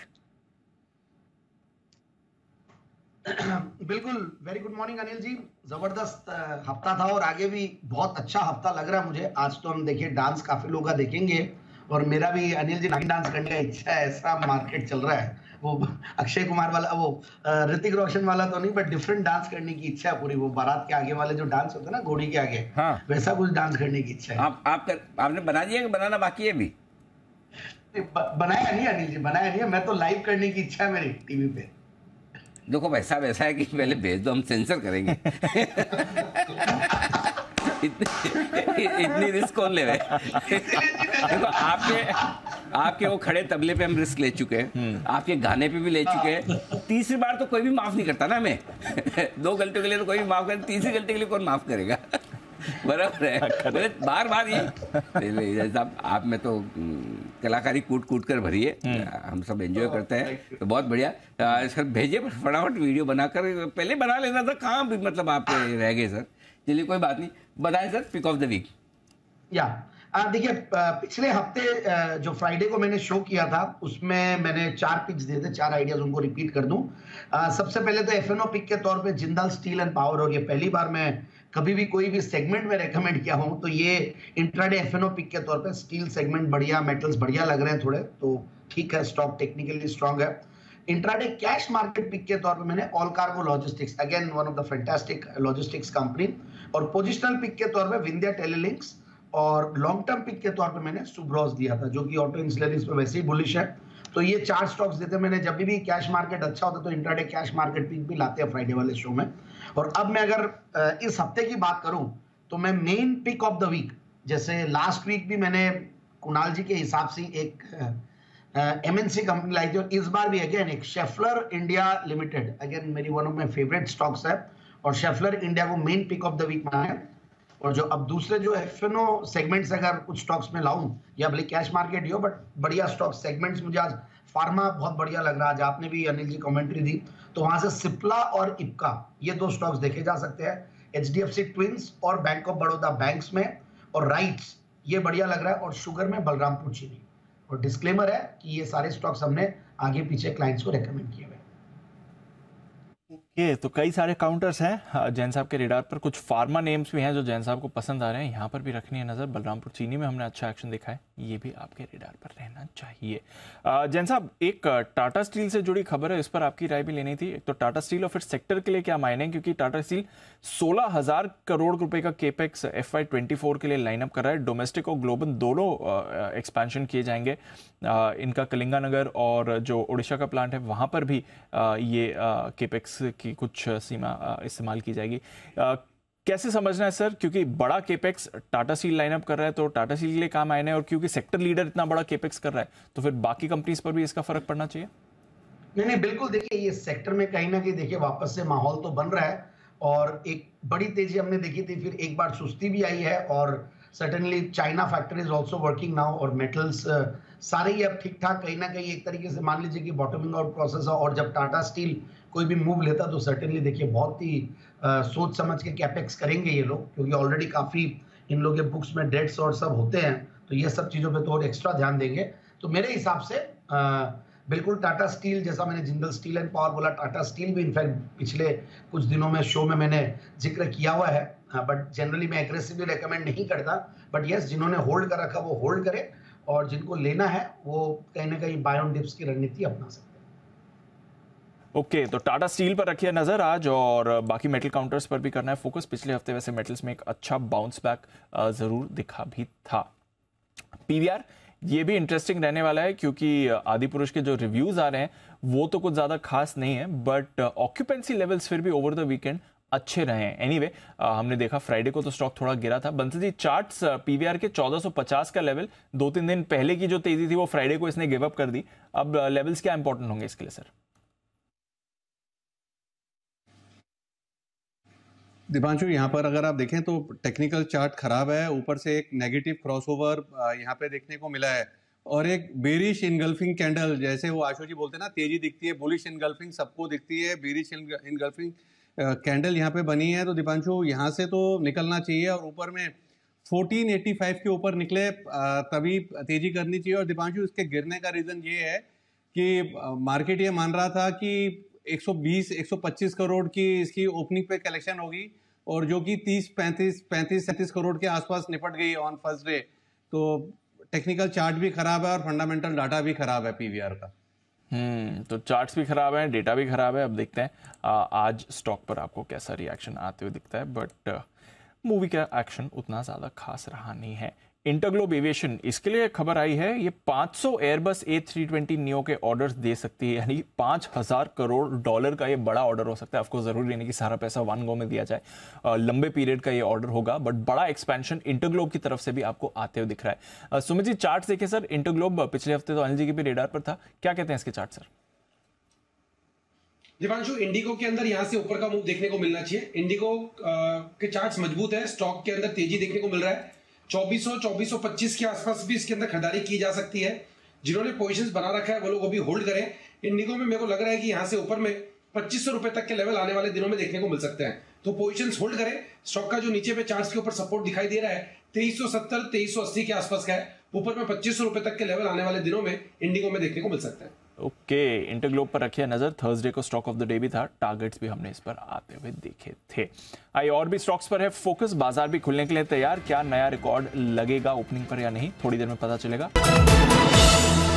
Speaker 8: बिल्कुल very good morning Anil ji जबरदस्त हफ्ता था और आगे भी बहुत अच्छा हफ्ता लग रहा है मुझे आज तो हम देखिए डांस काफी लोग का देखेंगे और मेरा भी अनिल जी नाइन डांस करने का इच्छा है ऐसा मार्केट चल रहा है वो अक्षय कुमार वाला वो ऋतिक रोशन वाला तो नहीं बट डिफरेंट डांस करने की इच्छा है पूरी वो बारात के आगे वाले जो डांस होते हैं ना घोड़ी के आगे हाँ। वैसा कुछ डांस करने की इच्छा है आप, आप कर, आपने बना दिया बनाना बाकी है अभी बनाया नहीं अनिल जी बनाया नहीं है मैं तो लाइव करने की इच्छा है मेरी टीवी पे
Speaker 1: देखो वैसा वैसा है कि पहले भेज दो हम सेंसर करेंगे इतनी इतनी रिस्क कौन ले रहे देखो आपके आपके वो खड़े तबले पे हम रिस्क ले चुके हैं हम्म। आपके गाने पे भी ले चुके हैं हाँ। तीसरी बार तो कोई भी माफ नहीं करता ना हमें दो गलतियों के लिए तो कोई भी माफ कर तीसरी गलती के लिए कौन माफ करेगा बराबर है हाँ, बार बार ये जैसा आप में तो हम्म, कलाकारी कूट कूट कर भरी है हम्म। हम सब एंजॉय हाँ, करते हैं तो बहुत बढ़िया सर भेजिए फटाफट वीडियो बनाकर पहले बना लेना था कहाँ भी मतलब आप रह गए सर चलिए कोई बात नहीं बताए sir pick of the week
Speaker 8: या देखिए पिछले हफ्ते जो फ्राइडे को मैंने शो किया था उसमें मैंने चार पिक्स दिए थे चार आइडियाज उनको रिपीट कर दूं सबसे पहले तो एफएनओ पिक के तौर पे जिंदल स्टील एंड पावर और ये पहली बार मैं कभी भी कोई भी सेगमेंट में रेकमेंड किया हूँ तो ये इंट्राडे एफ पिक के तौर पर स्टील सेगमेंट बढ़िया मेटल्स बढ़िया लग रहे हैं थोड़े तो ठीक है स्टॉक टेक्निकली स्ट्रांग है इंट्राडे कैश मार्केट पिक के तौर पर मैंने all cargo logistics again one of the fantastic logistics company और पोजिशनल पिक के तौर पर विंध्या टेलीलिंक्स और लॉन्ग टर्म पिक के तौर पर मैंने सुब्रॉस दिया था जो कि ऑटो इंजीनियरिंग पर वैसे ही बुलिश है तो ये चार स्टॉक्स देते मैंने जब भी कैश मार्केट अच्छा होता तो इंट्राडे कैश मार्केट पिक भी लाते हैं फ्राइडे वाले शो में और अब मैं अगर इस हफ्ते की बात करूं तो मैं main pick of the week जैसे लास्ट वीक भी मैंने कुणाल जी के हिसाब से एक एमएनसी कंपनी लाई थी और इस बार भी अगेन एक शेफलर इंडिया लिमिटेड अगेन मेरी one of my favourite stocks है और शेफलर इंडिया को main pick of the week माना है और जो अब दूसरे जो एफ एन ओ सेगमेंट्स अगर कुछ स्टॉक्स में लाऊं या भले कैश मार्केट ही हो बट बढ़िया स्टॉक सेगमेंट्स मुझे आज फार्मा बहुत बढ़िया लग रहा है आज आपने भी अनिल जी कमेंट्री दी तो वहां से सिप्ला और इपका ये दो स्टॉक्स देखे जा सकते हैं H D F C twins और बैंक ऑफ बड़ौदा बैंक में और राइट्स ये बढ़िया लग रहा है और शुगर में बलरामपुर चीनी और डिस्क्लेमर है कि ये सारे स्टॉक्स हमने आगे पीछे क्लाइंट्स को रिकमेंड किया
Speaker 2: ओके तो कई सारे काउंटर्स हैं हाँ, जैन साहब के रेडार पर कुछ फार्मा नेम्स भी हैं जो जैन साहब को पसंद आ रहे हैं यहाँ पर भी रखनी है नज़र बलरामपुर चीनी में हमने अच्छा एक्शन देखा है ये भी आपके रेडार पर रहना चाहिए जैन साहब एक टाटा स्टील से जुड़ी खबर है इस पर आपकी राय भी लेनी थी एक तो टाटा स्टील और फिर सेक्टर के लिए क्या मायने क्योंकि टाटा स्टील सोलह हज़ार करोड़ रुपए का capex F Y twenty four के लिए लाइनअप कर रहा है डोमेस्टिक और ग्लोबल दोनों एक्सपेंशन किए जाएंगे इनका कलिंगानगर और जो उड़ीसा का प्लांट है वहाँ पर भी ये केपेक्स की कुछ सीमा इस्तेमाल की जाएगी कैसे समझना है सर क्योंकि बड़ा केपेक्स टाटा सील लाइनअप कर रहा है तो टाटा सील के लिए काम आने और क्योंकि सेक्टर लीडर इतना बड़ा केपेक्स कर रहा है तो फिर बाकी कंपनीज पर भी इसका फर्क पड़ना चाहिए
Speaker 8: नहीं नहीं बिल्कुल देखिए ये सेक्टर में कहीं ना कहीं देखिए वापस से माहौल तो बन रहा है और एक बड़ी तेजी हमने देखी थी फिर एक बार सुस्ती भी आई है और suddenly China factory is also working now और मेटल्स uh, सारे ही अब ठीक ठाक कहीं ना कहीं एक तरीके से मान लीजिए कि बॉटमिंग आउट प्रोसेस है और जब टाटा स्टील कोई भी मूव लेता तो सर्टेनली देखिए बहुत ही आ, सोच समझ के कैपेक्स करेंगे ये लोग क्योंकि ऑलरेडी काफ़ी इन लोग के बुक्स में डेट्स और सब होते हैं तो ये सब चीज़ों पर तो और एक्स्ट्रा ध्यान देंगे तो मेरे हिसाब से आ, बिल्कुल टाटा स्टील जैसा मैंने जिंदल स्टील एंड पावर बोला टाटा स्टील भी इनफैक्ट पिछले कुछ दिनों में शो में मैंने जिक्र किया हुआ है बट हाँ, जनरली मैं एग्रेसिवली रिकमेंड नहीं करता बट यस जिन्होंने होल्ड कर रखा वो होल्ड करें और जिनको लेना है वो कहीं ना कहीं बायोन डिप्स की रणनीति अपना सकते हैं
Speaker 2: ओके okay, तो टाटा स्टील पर रखिए नज़र आज और बाकी मेटल काउंटर्स पर भी करना है फोकस पिछले हफ्ते वैसे मेटल्स में एक अच्छा बाउंस बैक ज़रूर दिखा भी था पीवीआर ये भी इंटरेस्टिंग रहने वाला है क्योंकि आदि पुरुष के जो रिव्यूज़ आ रहे हैं वो तो कुछ ज़्यादा खास नहीं है बट ऑक्यूपेंसी लेवल्स फिर भी ओवर द वीकेंड अच्छे रहे हैं एनीवे anyway, हमने देखा फ्राइडे को तो स्टॉक थोड़ा गिरा था बंसल जी चार्ट्स पीवीआर के 1450 का लेवल दो तीन दिन पहले की जो तेजी थी वो फ्राइडे को इसने गिव अप कर दी अब लेवल्स क्या इंपॉर्टेंट
Speaker 6: होंगे इसके लिए सर दीपांशु यहाँ पर अगर आप देखें तो टेक्निकल चार्ट खराब है ऊपर से एक नेगेटिव क्रॉसओवर यहाँ पे देखने को मिला है और एक बेरिश इनगल्फिंग कैंडल जैसे वो आशु जी बोलते हैं ना तेजी दिखती है बुलिश इनगल्फिंग सबको दिखती है बेरिश इनगल्फिंग कैंडल यहाँ पे बनी है तो दीपांशु यहाँ से तो निकलना चाहिए और ऊपर में 1485 के ऊपर निकले तभी तेजी करनी चाहिए और दीपांशु इसके गिरने का रीज़न ये है कि मार्केट ये मान रहा था कि 120 125 करोड़ की इसकी ओपनिंग पे कलेक्शन होगी और जो कि 30 35 35 सैंतीस करोड़ के आसपास निपट गई ऑन फर्स्ट डे तो टेक्निकल चार्ट भी खराब है और फंडामेंटल डाटा भी खराब है पीवीआर का
Speaker 2: हम्म तो चार्ट्स भी खराब हैं डेटा भी खराब है अब देखते हैं आ, आज स्टॉक पर आपको कैसा रिएक्शन आते हुए दिखता है बट मूवी uh, का एक्शन उतना ज़्यादा खास रहा नहीं है इंटरग्लोब एविएशन इसके लिए खबर आई है ये 500 Airbus A three twenty neo के ऑर्डर्स दे सकती है यानी 5000 करोड़ डॉलर का ये बड़ा ऑर्डर हो सकता है ऑफकोर्स जरूरी नहीं कि सारा पैसा वन गो में दिया जाए आ, लंबे पीरियड का ये ऑर्डर होगा बट बड़ा एक्सपेंशन इंटरग्लोब की तरफ से भी आपको आते हुए दिख रहा है सुमित जी चार्ट देखिए सर इंटरग्लोब पिछले हफ्ते तो अनिल जी के भी रेडार पर था क्या कहते हैं इसके चार्ट सर
Speaker 9: दिवांशु इंडिगो के अंदर यहाँ से ऊपर का मूव देखने को मिलना चाहिए इंडिगो के चार्ट मजबूत है स्टॉक के अंदर तेजी देखने को मिल रहा है चौबीसों 2425 पच्चीस के आसपास भी इसके अंदर खरीदारी की जा सकती है जिन्होंने पोजिशन बना रखा है वो लोग अभी होल्ड करें इन निगो में मेरे को लग रहा है कि यहाँ से ऊपर में पच्चीस सौ रुपए तक के लेवल आने वाले दिनों में देखने को मिल सकते हैं तो पोजिशन होल्ड करें स्टॉक का जो नीचे पे चार्ज के ऊपर सपोर्ट दिखाई दे रहा है तेईस सौ सत्तर तेईस सौ अस्सी के आसपास का है ऊपर में पच्चीस सौ रुपए तक के लेवल आने वाले दिनों में इंडिगो में देखने को मिल सकता है
Speaker 2: ओके इंटरग्लोब पर रखिए नज़र थर्सडे को स्टॉक ऑफ द डे भी था टारगेट्स भी हमने इस पर आते हुए देखे थे आई और भी स्टॉक्स पर है फोकस बाजार भी खुलने के लिए तैयार क्या नया रिकॉर्ड लगेगा ओपनिंग पर या नहीं थोड़ी देर में पता चलेगा